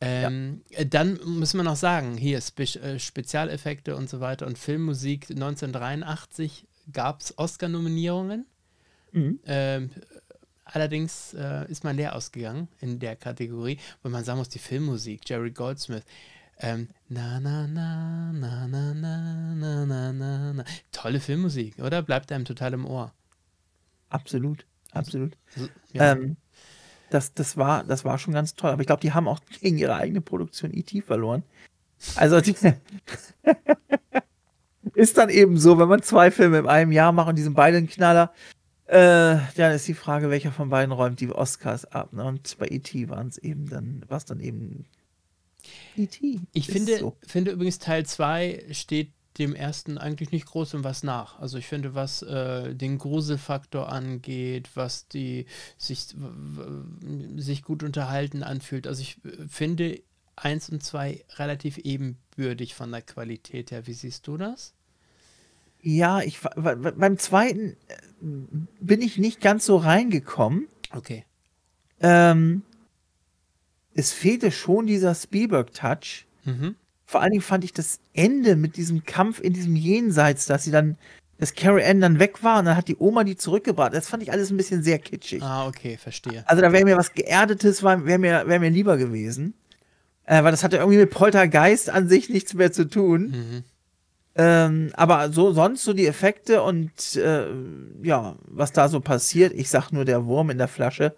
Ähm, ja. Dann müssen wir noch sagen, hier Spe äh, Spezialeffekte und so weiter und Filmmusik 1983 gab es Oscar-Nominierungen. Mhm. Ähm, allerdings äh, ist man leer ausgegangen in der Kategorie, weil man sagen muss, die Filmmusik, Jerry Goldsmith, ähm, na, na, na, na, na, na, na, na, na. Tolle Filmmusik, oder? Bleibt einem total im Ohr. Absolut, also, absolut. So, ja. ähm, das, das, war, das war schon ganz toll. Aber ich glaube, die haben auch *laughs* gegen ihre eigene Produktion IT e verloren. Also *laughs* ist dann eben so, wenn man zwei Filme in einem Jahr macht und die sind beide ein Knaller, äh, dann ist die Frage, welcher von beiden räumt die Oscars ab. Ne? Und bei E.T. waren es eben dann, war es dann eben E.T. Ich finde, so. finde übrigens Teil 2 steht dem ersten eigentlich nicht groß und was nach. Also ich finde, was äh, den Gruselfaktor angeht, was die sich, sich gut unterhalten anfühlt. Also ich äh, finde eins und zwei relativ ebenbürdig von der Qualität her. Wie siehst du das? Ja, ich beim zweiten äh, bin ich nicht ganz so reingekommen. Okay. Ähm, es fehlte schon dieser Spielberg-Touch. Mhm vor allen Dingen fand ich das Ende mit diesem Kampf in diesem Jenseits, dass sie dann, dass Carrie Ann dann weg war und dann hat die Oma die zurückgebracht. Das fand ich alles ein bisschen sehr kitschig. Ah, okay, verstehe. Also da wäre mir was Geerdetes, wäre mir, wär mir lieber gewesen. Äh, weil das hatte irgendwie mit Poltergeist an sich nichts mehr zu tun. Mhm. Ähm, aber so sonst so die Effekte und äh, ja, was da so passiert, ich sag nur der Wurm in der Flasche,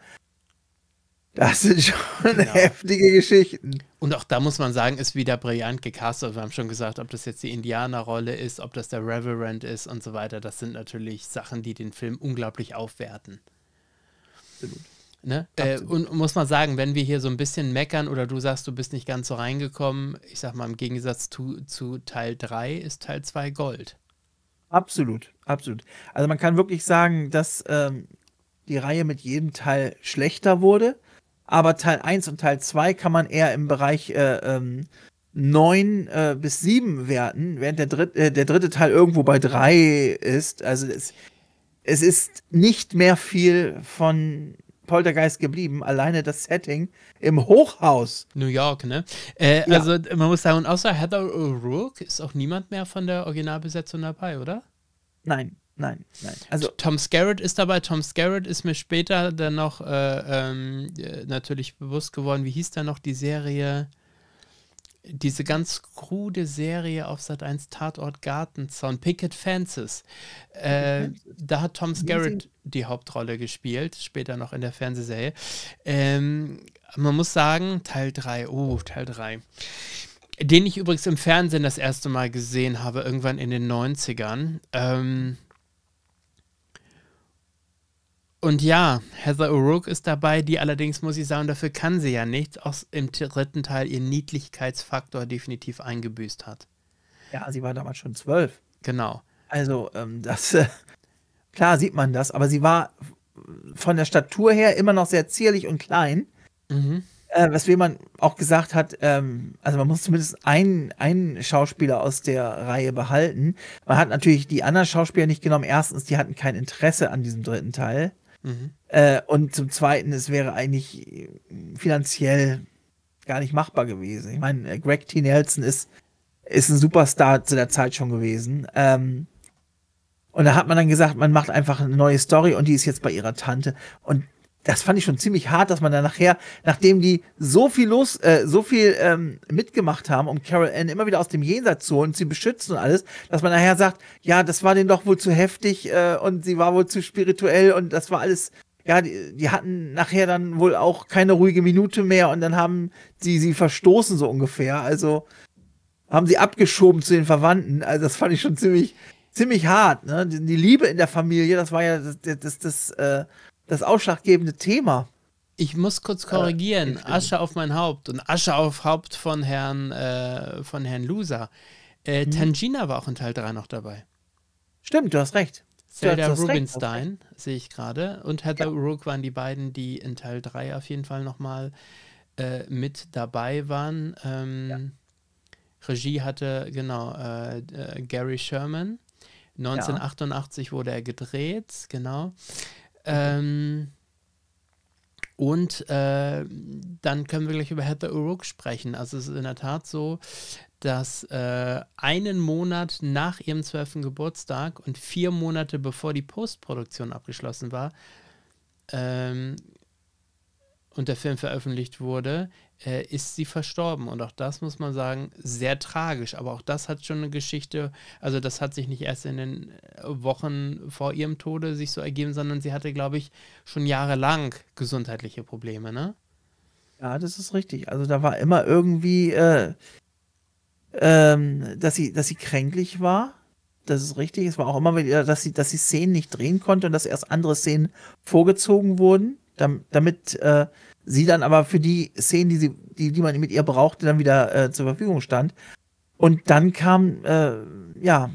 das sind schon genau. *laughs* heftige Geschichten. Und auch da muss man sagen, ist wieder brillant gecastet. Wir haben schon gesagt, ob das jetzt die Indianerrolle ist, ob das der Reverend ist und so weiter. Das sind natürlich Sachen, die den Film unglaublich aufwerten. Absolut. Ne? Äh, und muss man sagen, wenn wir hier so ein bisschen meckern oder du sagst, du bist nicht ganz so reingekommen, ich sag mal, im Gegensatz zu, zu Teil 3 ist Teil 2 Gold. Absolut, absolut. Also man kann wirklich sagen, dass ähm, die Reihe mit jedem Teil schlechter wurde aber Teil 1 und Teil 2 kann man eher im Bereich äh, ähm, 9 äh, bis 7 werten, während der, dritt, äh, der dritte Teil irgendwo bei 3 ist. Also es, es ist nicht mehr viel von Poltergeist geblieben, alleine das Setting im Hochhaus. New York, ne? Äh, ja. Also man muss sagen, außer Heather O'Rourke ist auch niemand mehr von der Originalbesetzung dabei, oder? Nein. Nein, nein. Also Tom Skerritt ist dabei. Tom Skerritt ist mir später dann noch äh, ähm, äh, natürlich bewusst geworden. Wie hieß da noch die Serie? Diese ganz krude Serie auf Sat 1 Tatort Gartenzaun, Picket Fences. Äh, da hat Tom Skerritt die Hauptrolle gespielt, später noch in der Fernsehserie. Ähm, man muss sagen, Teil 3, oh, Teil 3. Den ich übrigens im Fernsehen das erste Mal gesehen habe, irgendwann in den 90ern. Ähm, und ja, Heather O'Rourke ist dabei, die allerdings, muss ich sagen, dafür kann sie ja nichts, auch im dritten Teil ihren Niedlichkeitsfaktor definitiv eingebüßt hat. Ja, sie war damals schon zwölf. Genau. Also, ähm, das, äh, klar sieht man das, aber sie war von der Statur her immer noch sehr zierlich und klein. Mhm. Äh, was man auch gesagt hat, ähm, also man muss zumindest einen, einen Schauspieler aus der Reihe behalten. Man hat natürlich die anderen Schauspieler nicht genommen. Erstens, die hatten kein Interesse an diesem dritten Teil. Mhm. Äh, und zum Zweiten, es wäre eigentlich finanziell gar nicht machbar gewesen. Ich meine, Greg T. Nelson ist, ist ein Superstar zu der Zeit schon gewesen. Ähm, und da hat man dann gesagt, man macht einfach eine neue Story und die ist jetzt bei ihrer Tante. Und das fand ich schon ziemlich hart, dass man dann nachher, nachdem die so viel los, äh, so viel ähm, mitgemacht haben, um Carol Ann immer wieder aus dem Jenseits zu holen, sie beschützen und alles, dass man nachher sagt, ja, das war denen doch wohl zu heftig äh, und sie war wohl zu spirituell und das war alles ja, die, die, hatten nachher dann wohl auch keine ruhige Minute mehr und dann haben sie sie verstoßen, so ungefähr. Also haben sie abgeschoben zu den Verwandten. Also das fand ich schon ziemlich, ziemlich hart. Ne? Die, Liebe in der Familie, das war ja das, das, das, das äh, das ausschlaggebende Thema. Ich muss kurz äh, korrigieren. Äh, Asche auf mein Haupt und Asche auf Haupt von Herrn, äh, von Herrn Loser. Äh, hm. Tangina war auch in Teil 3 noch dabei. Stimmt, du hast recht. Zelda Rubinstein sehe ich gerade. Und Heather ja. Rook waren die beiden, die in Teil 3 auf jeden Fall nochmal äh, mit dabei waren. Ähm, ja. Regie hatte, genau, äh, äh, Gary Sherman. 1988 ja. wurde er gedreht, genau. Ähm, und äh, dann können wir gleich über Heather O'Rourke sprechen. Also es ist in der Tat so, dass äh, einen Monat nach ihrem zwölften Geburtstag und vier Monate bevor die Postproduktion abgeschlossen war ähm, und der Film veröffentlicht wurde, äh, ist sie verstorben. Und auch das muss man sagen, sehr tragisch. Aber auch das hat schon eine Geschichte, also das hat sich nicht erst in den äh, Wochen vor ihrem Tode sich so ergeben, sondern sie hatte, glaube ich, schon jahrelang gesundheitliche Probleme, ne? Ja, das ist richtig. Also da war immer irgendwie, äh, ähm, dass, sie, dass sie kränklich war. Das ist richtig. Es war auch immer wieder, dass sie, dass sie Szenen nicht drehen konnte und dass erst andere Szenen vorgezogen wurden, damit, damit äh, sie dann aber für die Szenen, die, sie, die, die man mit ihr brauchte, dann wieder äh, zur Verfügung stand. Und dann kam, äh, ja,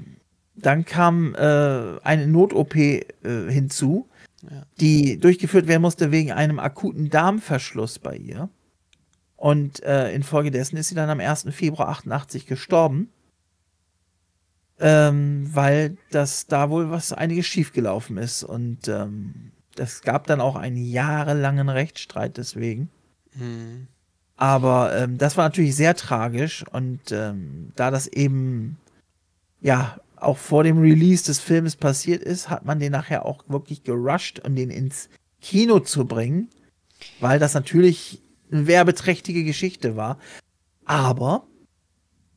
dann kam äh, eine Not-OP äh, hinzu, ja. die durchgeführt werden musste wegen einem akuten Darmverschluss bei ihr. Und äh, infolgedessen ist sie dann am 1. Februar 88 gestorben. Ähm, weil das da wohl was einiges schiefgelaufen ist. Und ähm, es gab dann auch einen jahrelangen Rechtsstreit deswegen. Mhm. Aber ähm, das war natürlich sehr tragisch und ähm, da das eben ja auch vor dem Release des Filmes passiert ist, hat man den nachher auch wirklich gerusht um den ins Kino zu bringen, weil das natürlich eine werbeträchtige Geschichte war. Aber,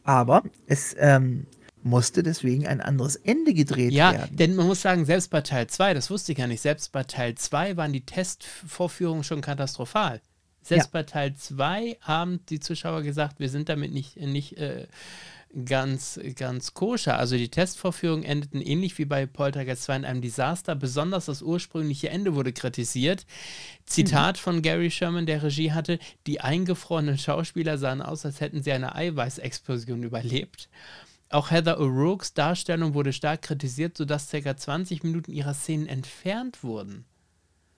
aber es ähm, musste deswegen ein anderes Ende gedreht ja, werden. Ja, denn man muss sagen, selbst bei Teil 2, das wusste ich ja nicht, selbst bei Teil 2 waren die Testvorführungen schon katastrophal. Selbst ja. bei Teil 2 haben die Zuschauer gesagt, wir sind damit nicht, äh, nicht äh, ganz, ganz koscher. Also die Testvorführungen endeten ähnlich wie bei Poltergeist 2 in einem Desaster. Besonders das ursprüngliche Ende wurde kritisiert. Zitat mhm. von Gary Sherman, der Regie hatte, die eingefrorenen Schauspieler sahen aus, als hätten sie eine Eiweißexplosion überlebt. Auch Heather O'Rourke's Darstellung wurde stark kritisiert, sodass ca. 20 Minuten ihrer Szenen entfernt wurden.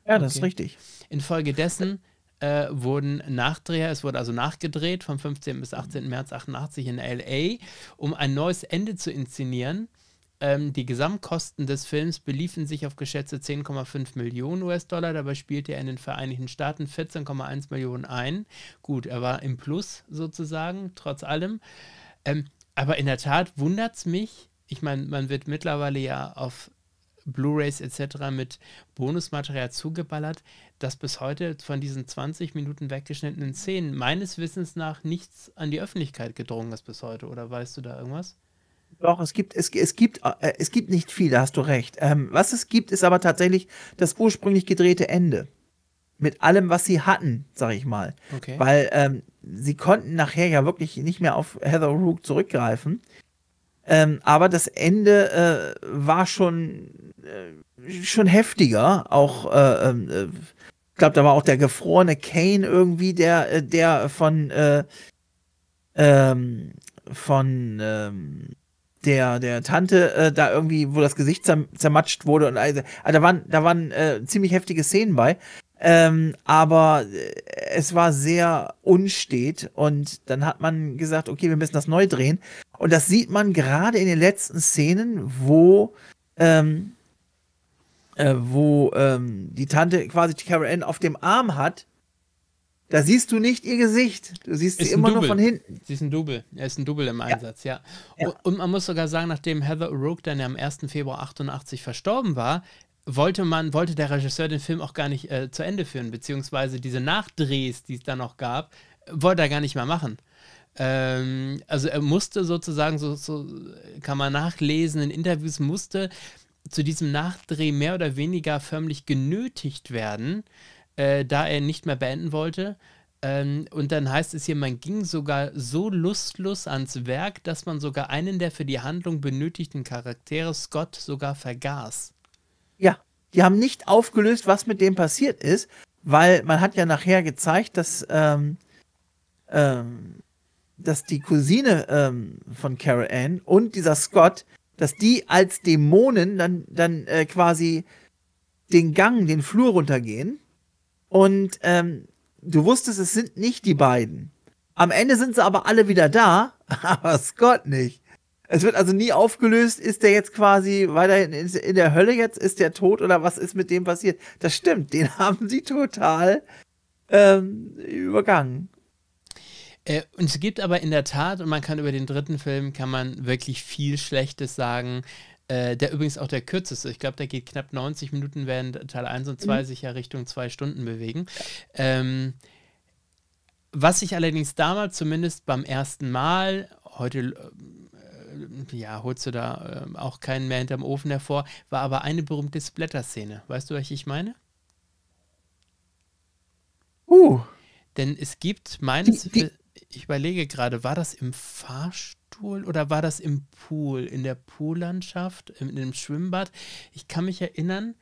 Ja, das okay. ist richtig. Infolgedessen äh, wurden Nachdreher, es wurde also nachgedreht vom 15. bis 18. März 88 in LA, um ein neues Ende zu inszenieren. Ähm, die Gesamtkosten des Films beliefen sich auf geschätzte 10,5 Millionen US-Dollar. Dabei spielte er in den Vereinigten Staaten 14,1 Millionen ein. Gut, er war im Plus sozusagen, trotz allem. Ähm, aber in der Tat wundert es mich. Ich meine, man wird mittlerweile ja auf Blu-rays etc. mit Bonusmaterial zugeballert, dass bis heute von diesen 20 Minuten weggeschnittenen Szenen meines Wissens nach nichts an die Öffentlichkeit gedrungen ist bis heute. Oder weißt du da irgendwas? Doch, es gibt, es, es gibt, äh, es gibt nicht viel, da hast du recht. Ähm, was es gibt, ist aber tatsächlich das ursprünglich gedrehte Ende mit allem, was sie hatten, sag ich mal. Okay. Weil ähm, sie konnten nachher ja wirklich nicht mehr auf Heather Rook zurückgreifen. Ähm, aber das Ende äh, war schon, äh, schon heftiger. Auch, äh, ähm, äh ich glaube, da war auch der gefrorene Kane irgendwie, der, äh, der von, äh, ähm, von ähm, der, der Tante äh, da irgendwie, wo das Gesicht zermatscht wurde und also, da waren, da waren äh, ziemlich heftige Szenen bei. Ähm, aber äh, es war sehr unstet und dann hat man gesagt, okay, wir müssen das neu drehen. Und das sieht man gerade in den letzten Szenen, wo, ähm, äh, wo ähm, die Tante quasi die Carol Ann auf dem Arm hat. Da siehst du nicht ihr Gesicht. Du siehst sie immer Double. nur von hinten. Sie ist ein Double. Er ist ein Double im Einsatz, ja. ja. Und, und, man muss sogar sagen, nachdem Heather O'Rourke dann ja am 1. Februar 88 verstorben war, wollte man, wollte der Regisseur den Film auch gar nicht äh, zu Ende führen, beziehungsweise diese Nachdrehs, die es da noch gab, wollte er gar nicht mehr machen. Ähm, also er musste sozusagen, so, so kann man nachlesen in Interviews, musste zu diesem Nachdreh mehr oder weniger förmlich genötigt werden, äh, da er nicht mehr beenden wollte. Ähm, und dann heißt es hier, man ging sogar so lustlos ans Werk, dass man sogar einen der für die Handlung benötigten Charaktere, Scott, sogar vergaß die haben nicht aufgelöst, was mit dem passiert ist, weil man hat ja nachher gezeigt, dass, ähm, ähm, dass die Cousine ähm, von Carol Ann und dieser Scott, dass die als Dämonen dann, dann äh, quasi den Gang, den Flur runtergehen. Und ähm, du wusstest, es sind nicht die beiden. Am Ende sind sie aber alle wieder da, *laughs* aber Scott nicht. Es wird also nie aufgelöst, ist der jetzt quasi weiterhin in der Hölle jetzt, ist der tot oder was ist mit dem passiert? Das stimmt, *laughs* den haben sie total ähm, übergangen. Äh, und es gibt aber in der Tat, und man kann über den dritten Film, kann man wirklich viel Schlechtes sagen, äh, der übrigens auch der kürzeste, ich glaube, der geht knapp 90 Minuten, während Teil 1 und 2 mhm. sich ja Richtung 2 Stunden bewegen. Ähm, was ich allerdings damals, zumindest beim ersten Mal, heute äh, ja, holst du da äh, auch keinen mehr hinterm Ofen hervor. War aber eine berühmte Splatter-Szene. Weißt du, was ich meine? Uh. Denn es gibt meines, die, die, ich überlege gerade, war das im Fahrstuhl oder war das im Pool, in der Poollandschaft, in, in dem Schwimmbad? Ich kann mich erinnern,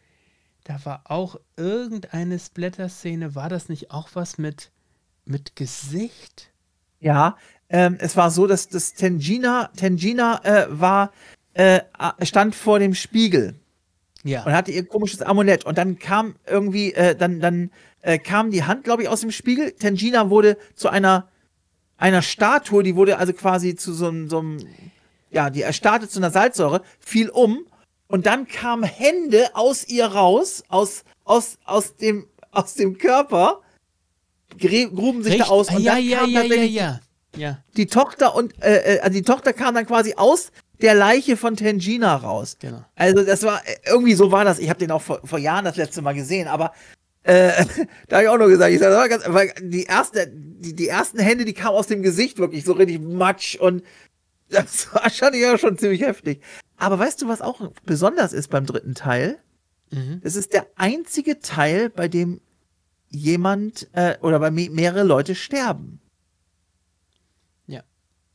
da war auch irgendeine Splatter-Szene. War das nicht auch was mit, mit Gesicht? Ja, ähm, es war so, dass das Tengina, Tengina äh, war, äh, stand vor dem Spiegel. Ja. Und hatte ihr komisches Amulett. Und dann kam irgendwie, äh, dann, dann äh, kam die Hand, glaube ich, aus dem Spiegel. Tengina wurde zu einer, einer Statue, die wurde also quasi zu so einem, so einem ja, die erstarrte zu einer Salzsäure, fiel um. Und dann kamen Hände aus ihr raus, aus, aus, aus dem, aus dem Körper, gruben sich Richtig? da aus. Und ja, dann ja, kam ja, ja, ja. Ja. Die Tochter und äh, äh, also die Tochter kam dann quasi aus der Leiche von Tangina raus. Genau. Also das war äh, irgendwie so war das. Ich habe den auch vor, vor Jahren das letzte Mal gesehen, aber äh, *laughs* da habe ich auch nur gesagt, ich sag, das war ganz, weil die, erste, die, die ersten Hände, die kamen aus dem Gesicht wirklich so richtig matsch und *laughs* das war schon, ja, schon ziemlich heftig. Aber weißt du, was auch besonders ist beim dritten Teil? Mhm. Das ist der einzige Teil, bei dem jemand äh, oder bei mehrere Leute sterben.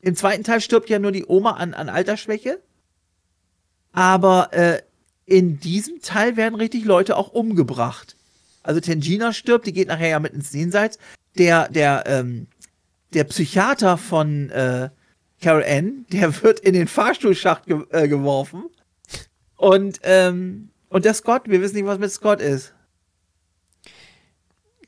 Im zweiten Teil stirbt ja nur die Oma an, an Altersschwäche. Aber äh, in diesem Teil werden richtig Leute auch umgebracht. Also Tengina stirbt, die geht nachher ja mit ins Jenseits. Der, der, ähm, der Psychiater von äh, Carol Ann, der *laughs* wird in den Fahrstuhlschacht ge äh, geworfen. Und, ähm, und der Scott, wir wissen nicht, was mit Scott ist.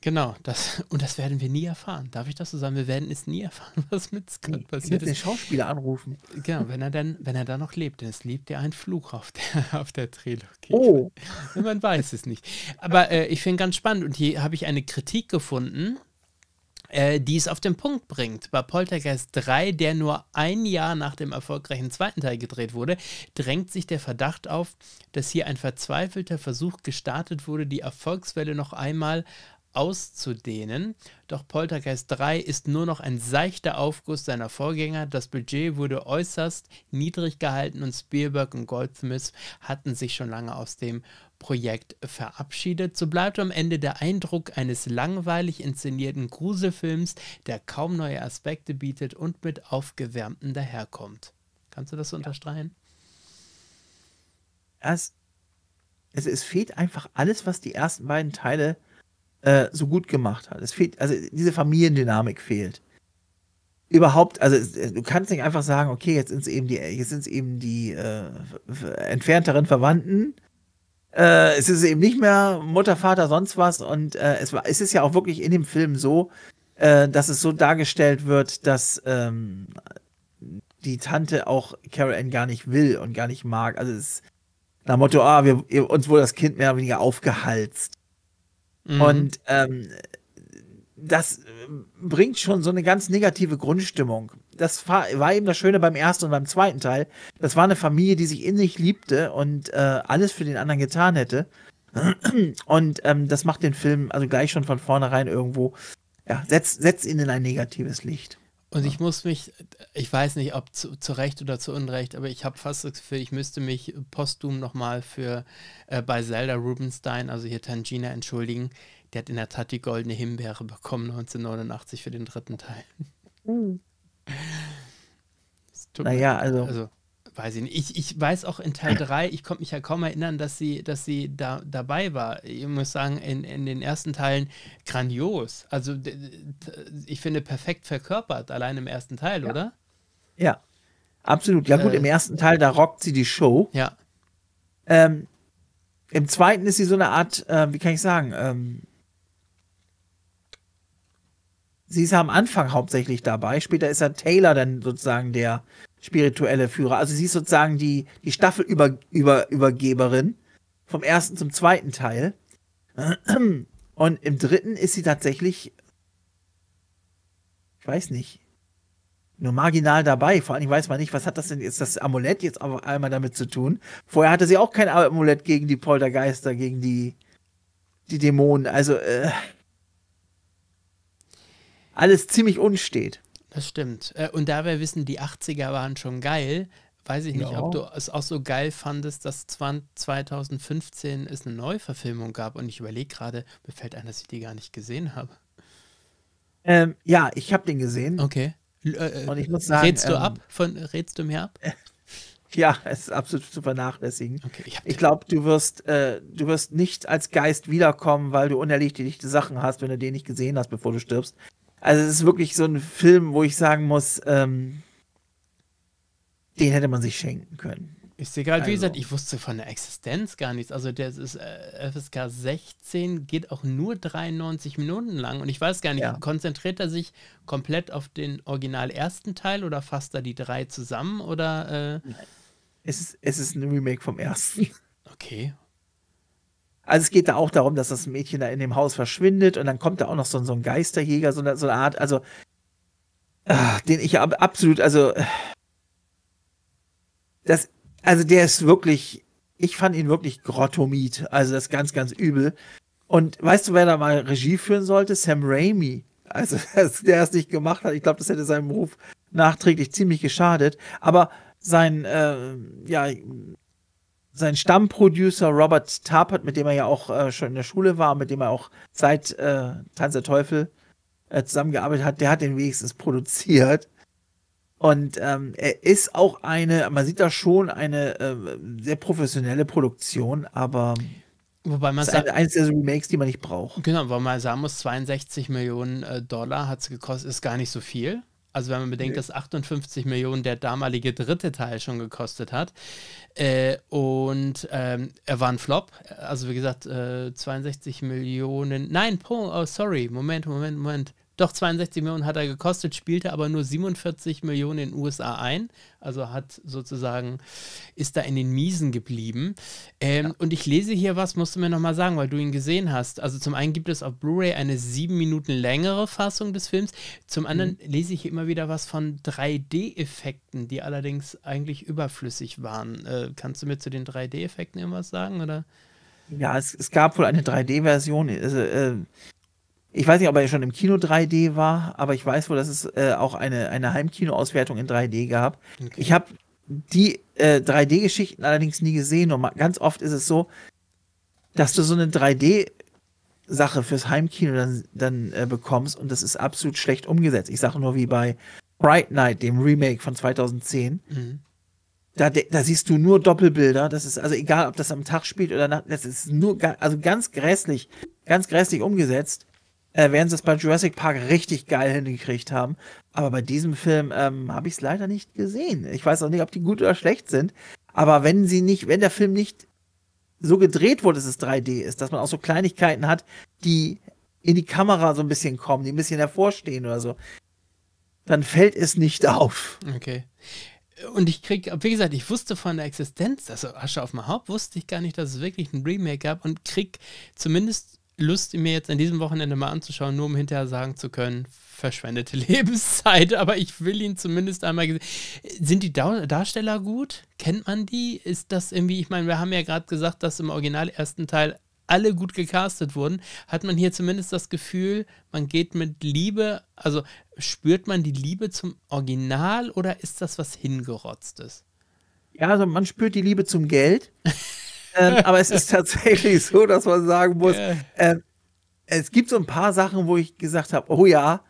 Genau, das, und das werden wir nie erfahren. Darf ich das so sagen? Wir werden es nie erfahren, *laughs* was mit Scott nee, passiert ist. den Schauspieler anrufen. Genau, wenn er dann, wenn er dann noch lebt, denn es lebt ja ein Fluch auf der, *laughs* auf der Trilogie. Oh. *laughs* Man weiß es nicht. Aber äh, ich finde ganz spannend und hier habe ich eine Kritik gefunden, äh, die es auf den Punkt bringt. Bei Poltergeist 3, der nur ein Jahr nach dem erfolgreichen zweiten Teil gedreht wurde, drängt sich der Verdacht auf, dass hier ein verzweifelter Versuch gestartet wurde, die Erfolgswelle noch einmal auszudehnen. Doch Poltergeist 3 ist nur noch ein seichter Aufguss seiner Vorgänger. Das Budget wurde äußerst niedrig gehalten und Spielberg und Goldsmith hatten sich schon lange aus dem Projekt verabschiedet. So bleibt am Ende der Eindruck eines langweilig inszenierten Gruselfilms, der kaum neue Aspekte bietet und mit aufgewärmten daherkommt. Kannst du das ja. unterstreichen? Es, es, es fehlt einfach alles, was die ersten beiden Teile äh, äh, so gut gemacht hat. Es fehlt, also diese Familiendynamik fehlt. Überhaupt, also äh, du kannst nicht einfach sagen, okay, jetzt sind es eben die, jetzt sind's eben die äh, entfernteren Verwandten. Äh, es ist eben nicht mehr Mutter, Vater, sonst was. Und äh, es, war, es ist ja auch wirklich in dem Film so, äh, dass es so dargestellt wird, dass ähm, die Tante auch Carol Ann gar nicht will und gar nicht mag. Also es ist nach Motto, ah, wir, uns wurde das Kind mehr oder weniger aufgehalst. Mhm. Und ähm, das bringt schon so eine ganz negative Grundstimmung. Das war, eben das Schöne beim ersten und beim zweiten Teil. Das war eine Familie, die sich in sich liebte und äh, alles für den anderen getan hätte. Und ähm, das macht den Film also gleich schon von vornherein irgendwo, ja, setzt setz ihn in ein negatives Licht. Und ja. ich muss mich, ich weiß nicht, ob zu, zu Recht oder zu Unrecht, aber ich habe fast das Gefühl, ich müsste mich postum nochmal für äh, bei Zelda Rubinstein, also hier Tangina, entschuldigen. Der hat in der Tat die goldene Himbeere bekommen, 1989 für den dritten Teil. Mhm. Naja, also, also weiß ich nicht. Ich, ich weiß auch in Teil 3, hm. ich konnte mich ja kaum erinnern, dass sie, dass sie da dabei war. Ich muss sagen, in, in den ersten Teilen grandios. Also ich finde perfekt verkörpert, allein im ersten Teil, ja. oder? Ja, absolut. Ja, gut, im äh. ersten Teil, da rockt sie die Show. Ja. Ähm, Im zweiten ist sie so eine Art, äh, wie kann ich sagen, ähm, sie ist am Anfang hauptsächlich dabei. Später ist dann Taylor dann sozusagen der, spirituelle Führer. Also sie ist sozusagen die, die Staffelübergeberin über, vom ersten zum zweiten Teil. Und im dritten ist sie tatsächlich, ich weiß nicht, nur marginal dabei. Vor allem weiß man nicht, was hat das denn jetzt, das Amulett jetzt auf einmal damit zu tun. Vorher hatte sie auch kein Amulett gegen die Poltergeister, gegen die, die Dämonen. Also, äh, alles ziemlich unstet. Das stimmt. Äh, und da wir wissen, die 80er waren schon geil, weiß ich nicht, ja. ob du es auch so geil fandest, dass 2015 es eine Neuverfilmung gab. Und ich überlege gerade, mir fällt ein, dass ich die gar nicht gesehen habe. Ähm, ja, ich habe den gesehen. Okay. Äh, äh, und ich muss sagen, redst du ähm, ab? Von, redst du mir ab? *laughs* ja, es ist absolut zu vernachlässigen. Okay, ich, ich glaube, du wirst, äh, du wirst nicht als Geist wiederkommen, weil du unerledigte Sachen hast, wenn du den nicht gesehen hast, bevor du stirbst. Also es ist wirklich so ein Film, wo ich sagen muss, ähm, den hätte man sich schenken können. Ist egal, also. wie gesagt, ich wusste von der Existenz gar nichts. Also das ist äh, FSK 16, geht auch nur 93 Minuten lang und ich weiß gar nicht, ja. konzentriert er sich komplett auf den original ersten Teil oder fasst er die drei zusammen oder? Äh? Es, ist, es ist ein Remake vom ersten. Okay, also es geht da auch darum, dass das Mädchen da in dem Haus verschwindet und dann kommt da auch noch so, so ein Geisterjäger, so eine, so eine Art, also ach, den ich ab, absolut, also das, also der ist wirklich, ich fand ihn wirklich grottomiet, also das ist ganz, ganz übel. Und weißt du, wer da mal Regie führen sollte? Sam Raimi. Also *laughs* der es nicht gemacht hat, ich glaube, das hätte seinem Ruf nachträglich ziemlich geschadet. Aber sein, äh, ja, sein Stammproducer Robert Tapert, mit dem er ja auch äh, schon in der Schule war, mit dem er auch seit äh, Tanz der Teufel äh, zusammengearbeitet hat, der hat den wenigstens produziert. Und ähm, er ist auch eine, man sieht da schon eine äh, sehr professionelle Produktion, aber Wobei man sagt, ist eines der Remakes, die man nicht braucht. Genau, weil man sagen muss, 62 Millionen äh, Dollar hat es gekostet, ist gar nicht so viel. Also wenn man bedenkt, nee. dass 58 Millionen der damalige dritte Teil schon gekostet hat, äh, und ähm, er war ein Flop. Also wie gesagt, äh, 62 Millionen. Nein, oh, sorry, Moment, Moment, Moment. Doch 62 Millionen hat er gekostet, spielte aber nur 47 Millionen in den USA ein. Also hat sozusagen, ist da in den Miesen geblieben. Ähm, ja. Und ich lese hier was, musst du mir nochmal sagen, weil du ihn gesehen hast. Also zum einen gibt es auf Blu-ray eine sieben Minuten längere Fassung des Films. Zum anderen mhm. lese ich hier immer wieder was von 3D-Effekten, die allerdings eigentlich überflüssig waren. Äh, kannst du mir zu den 3D-Effekten irgendwas sagen? Oder? Ja, es, es, gab wohl eine 3D-Version. Also, äh, äh, ich weiß nicht, ob er schon im Kino 3D war, aber ich weiß wohl, dass es äh, auch eine, eine Heimkino-Auswertung in 3D gab. Okay. Ich habe die äh, 3D-Geschichten allerdings nie gesehen und ganz oft ist es so, dass du so eine 3D- Sache fürs Heimkino dann, dann äh, bekommst und das ist absolut schlecht umgesetzt. Ich sage nur wie bei Bright Night, dem Remake von 2010. Mhm. Da, da, siehst du nur Doppelbilder. Das ist also egal, ob das am Tag spielt oder nach. Das ist nur, also ganz grässlich, ganz grässlich umgesetzt äh, werden sie es bei Jurassic Park richtig geil hingekriegt haben. Aber bei diesem Film ähm, habe ich es leider nicht gesehen. Ich weiß auch nicht, ob die gut oder schlecht sind. Aber wenn sie nicht, wenn der Film nicht so gedreht wurde, dass es 3D ist, dass man auch so Kleinigkeiten hat, die in die Kamera so ein bisschen kommen, die ein bisschen hervorstehen oder so, dann fällt es nicht auf. Okay. Und ich krieg, wie gesagt, ich wusste von der Existenz, also Asche auf mein Haupt, wusste ich gar nicht, dass es wirklich ein Remake gab und krieg zumindest Lust, mir jetzt an diesem Wochenende mal anzuschauen, nur um hinterher sagen zu können, verschwendete *laughs* Lebenszeit, aber ich will ihn zumindest einmal gesehen. Sind die Darsteller gut? Kennt man die? Ist das irgendwie, ich meine, wir haben ja gerade gesagt, dass im Original ersten Teil alle gut gecastet wurden, hat man hier zumindest das Gefühl, man geht mit Liebe, also spürt man die Liebe zum Original oder ist das was hingerotztes? Ja, also man spürt die Liebe zum Geld. *laughs* ähm, aber es ist *laughs* tatsächlich so, dass man sagen muss, äh, es gibt so ein paar Sachen, wo ich gesagt habe, oh ja,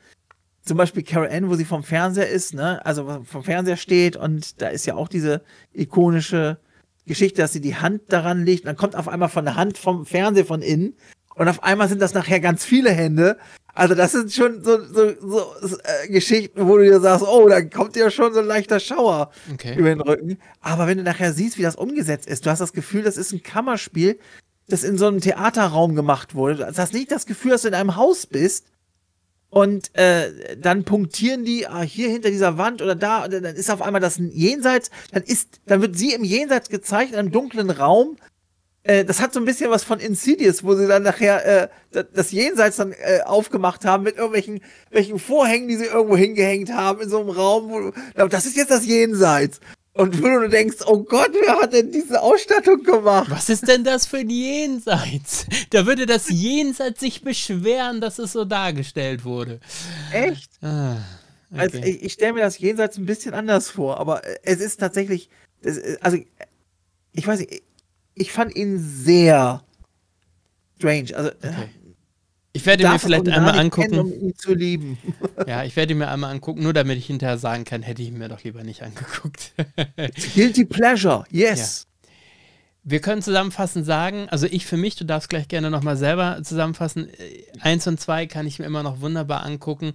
zum Beispiel Carol Ann, wo sie vom Fernseher ist, ne? also vom Fernseher steht und da ist ja auch diese ikonische Geschichte, dass sie die Hand daran legt, und dann kommt auf einmal von der Hand vom Fernseher von innen und auf einmal sind das nachher ganz viele Hände also das sind schon so, so, so äh, Geschichten, wo du dir sagst, oh, da kommt ja schon so ein leichter Schauer okay. über den Rücken. Aber wenn du nachher siehst, wie das umgesetzt ist, du hast das Gefühl, das ist ein Kammerspiel, das in so einem Theaterraum gemacht wurde. Du hast nicht das Gefühl, dass du in einem Haus bist und äh, dann punktieren die ah, hier hinter dieser Wand oder da und dann ist auf einmal das Jenseits, dann ist, dann wird sie im Jenseits gezeichnet, in einem dunklen Raum äh, das hat so ein bisschen was von Insidious, wo sie dann nachher äh, das Jenseits dann äh, aufgemacht haben mit irgendwelchen welchen Vorhängen, die sie irgendwo hingehängt haben in so einem Raum. Wo, du, das ist jetzt das Jenseits. Und wo du denkst, oh Gott, wer hat denn diese Ausstattung gemacht? Was ist denn das für ein Jenseits? Da würde das Jenseits sich beschweren, dass es so dargestellt wurde. Echt? Ah, also, okay. Also ich, ich stelle mir das Jenseits ein bisschen anders vor, aber äh, es ist tatsächlich, es, äh, also ich weiß nicht, ich fand ihn sehr strange. Also, äh, okay. Ich werde mir vielleicht einmal angucken. Kennen, um ihn zu lieben. *laughs* Ja, ich werde mir einmal angucken, nur damit ich hinterher sagen kann, hätte ich ihn mir doch lieber nicht angeguckt. Guilty Pleasure, yes. Ja. Wir können zusammenfassend sagen, also ich für mich, du darfst gleich gerne nochmal selber zusammenfassen. Äh, eins und zwei kann ich mir immer noch wunderbar angucken.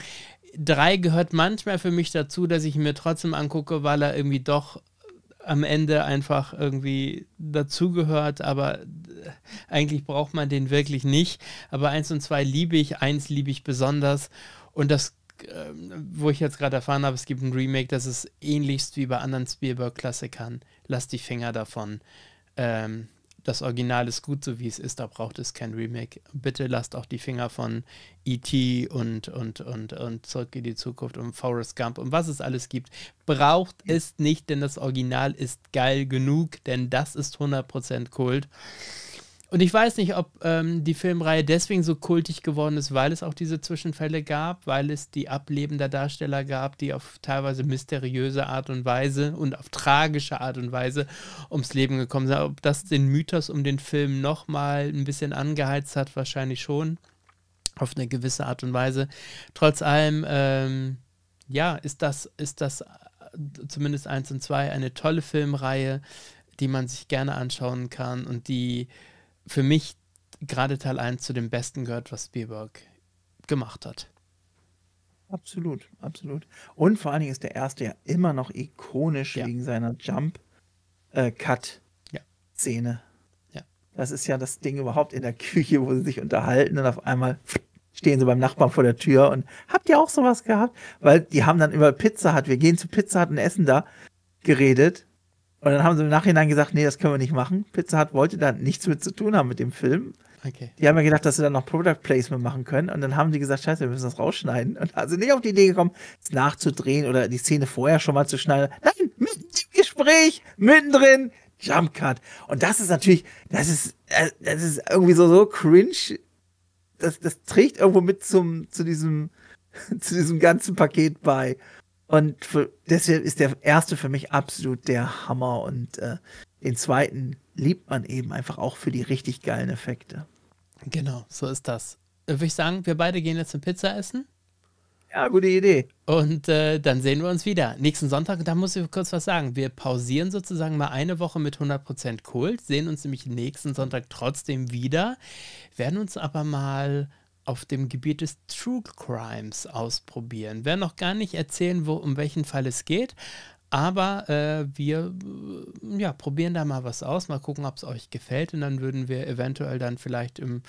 Drei gehört manchmal für mich dazu, dass ich mir trotzdem angucke, weil er irgendwie doch am Ende einfach irgendwie dazugehört, aber äh, eigentlich braucht man den wirklich nicht. Aber eins und zwei liebe ich, eins liebe ich besonders. Und das, äh, wo ich jetzt gerade erfahren habe, es gibt ein Remake, das ist ähnlichst wie bei anderen Spielberg-Klassikern. Lass die Finger davon. Ähm, das Original ist gut, so wie es ist, da braucht es kein Remake. Bitte lasst auch die Finger von E.T. und, und, und, und Zurück in die Zukunft und Forrest Gump und was es alles gibt. Braucht es nicht, denn das Original ist geil genug, denn das ist 100% Kult. Und ich weiß nicht, ob ähm, die Filmreihe deswegen so kultig geworden ist, weil es auch diese Zwischenfälle gab, weil es die Ableben Darsteller gab, die auf teilweise mysteriöse Art und Weise und auf tragische Art und Weise ums Leben gekommen sind. Ob das den Mythos um den Film nochmal ein bisschen angeheizt hat, wahrscheinlich schon. Auf eine gewisse Art und Weise. Trotz allem, ähm, ja, ist das, ist das äh, zumindest eins und zwei eine tolle Filmreihe, die man sich gerne anschauen kann und die für mich gerade Teil 1 zu dem Besten gehört, was Spielberg gemacht hat. Absolut, absolut. Und vor allen Dingen ist der erste ja immer noch ikonisch ja. wegen seiner Jump-Cut-Szene. Äh, ja. Das ist ja das Ding überhaupt in der Küche, wo sie sich unterhalten und auf einmal stehen sie beim Nachbarn vor der Tür und habt ihr auch sowas gehabt? Weil die haben dann über Pizza Hut, wir gehen zu Pizza Hut und essen da, geredet und dann haben sie im Nachhinein gesagt, nee, das können wir nicht machen. Pizza Hut wollte da nichts mit zu tun haben mit dem Film. Okay. Die haben ja gedacht, dass sie dann noch Product Placement machen können. Und dann haben die gesagt, scheiße, wir müssen das rausschneiden. Und da also nicht auf die Idee gekommen, es nachzudrehen oder die Szene vorher schon mal zu schneiden. Nein, mitten im Gespräch, mittendrin, Jump Cut. Und das ist natürlich, das ist, äh, das ist irgendwie so, so cringe. Das, das trägt irgendwo mit zum, zu diesem, *laughs* zu diesem ganzen Paket bei. Und für, deswegen ist der erste für mich absolut der Hammer und äh, den zweiten liebt man eben einfach auch für die richtig geilen Effekte. Genau, so ist das. Würde ich sagen, wir beide gehen jetzt eine Pizza essen. Ja, gute Idee. Und äh, dann sehen wir uns wieder. Nächsten Sonntag, da muss ich kurz was sagen. Wir pausieren sozusagen mal eine Woche mit 100% Kult, sehen uns nämlich nächsten Sonntag trotzdem wieder, werden uns aber mal auf dem Gebiet des True Crimes ausprobieren. Wir werden noch gar nicht erzählen, wo, um welchen Fall es geht, aber äh, wir äh, ja, probieren da mal was aus, mal gucken, ob es euch gefällt und dann würden wir eventuell dann vielleicht im,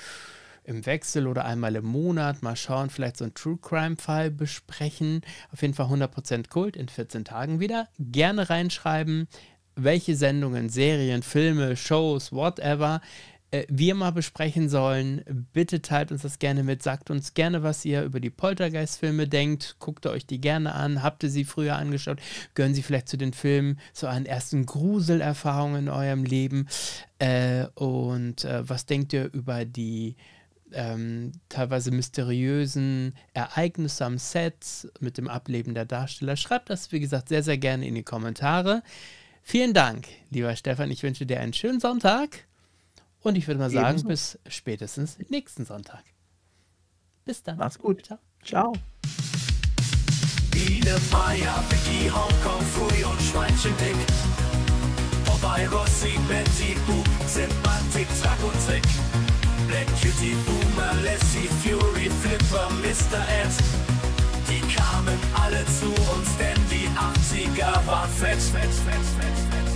im Wechsel oder einmal im Monat mal schauen, vielleicht so einen True Crime-Fall besprechen. Auf jeden Fall 100% Kult in 14 Tagen wieder. Gerne reinschreiben, welche Sendungen, Serien, Filme, Shows, whatever äh, wir mal besprechen sollen. Bitte teilt uns das gerne mit, sagt uns gerne, was ihr über die Poltergeist-Filme denkt, guckt euch die gerne an, habt ihr sie früher angeschaut, Gönnen sie vielleicht zu den Filmen, zu euren ersten Gruselerfahrungen in eurem Leben äh, und äh, was denkt ihr über die ähm, teilweise mysteriösen Ereignisse am Set mit dem Ableben der Darsteller. Schreibt das, wie gesagt, sehr, sehr gerne in die Kommentare. Vielen Dank, lieber Stefan. Ich wünsche dir einen schönen Sonntag. Und ich würde mal sagen, Ebenso. bis spätestens nächsten Sonntag. Bis dann. Mach's gut. Ciao. Ciao. Black, Cutie, Boomer, Lassie, Fury, Flipper, Mr. Ed. Die kamen alle zu uns, denn die 80er waren fett, fett, fett, fett, fett.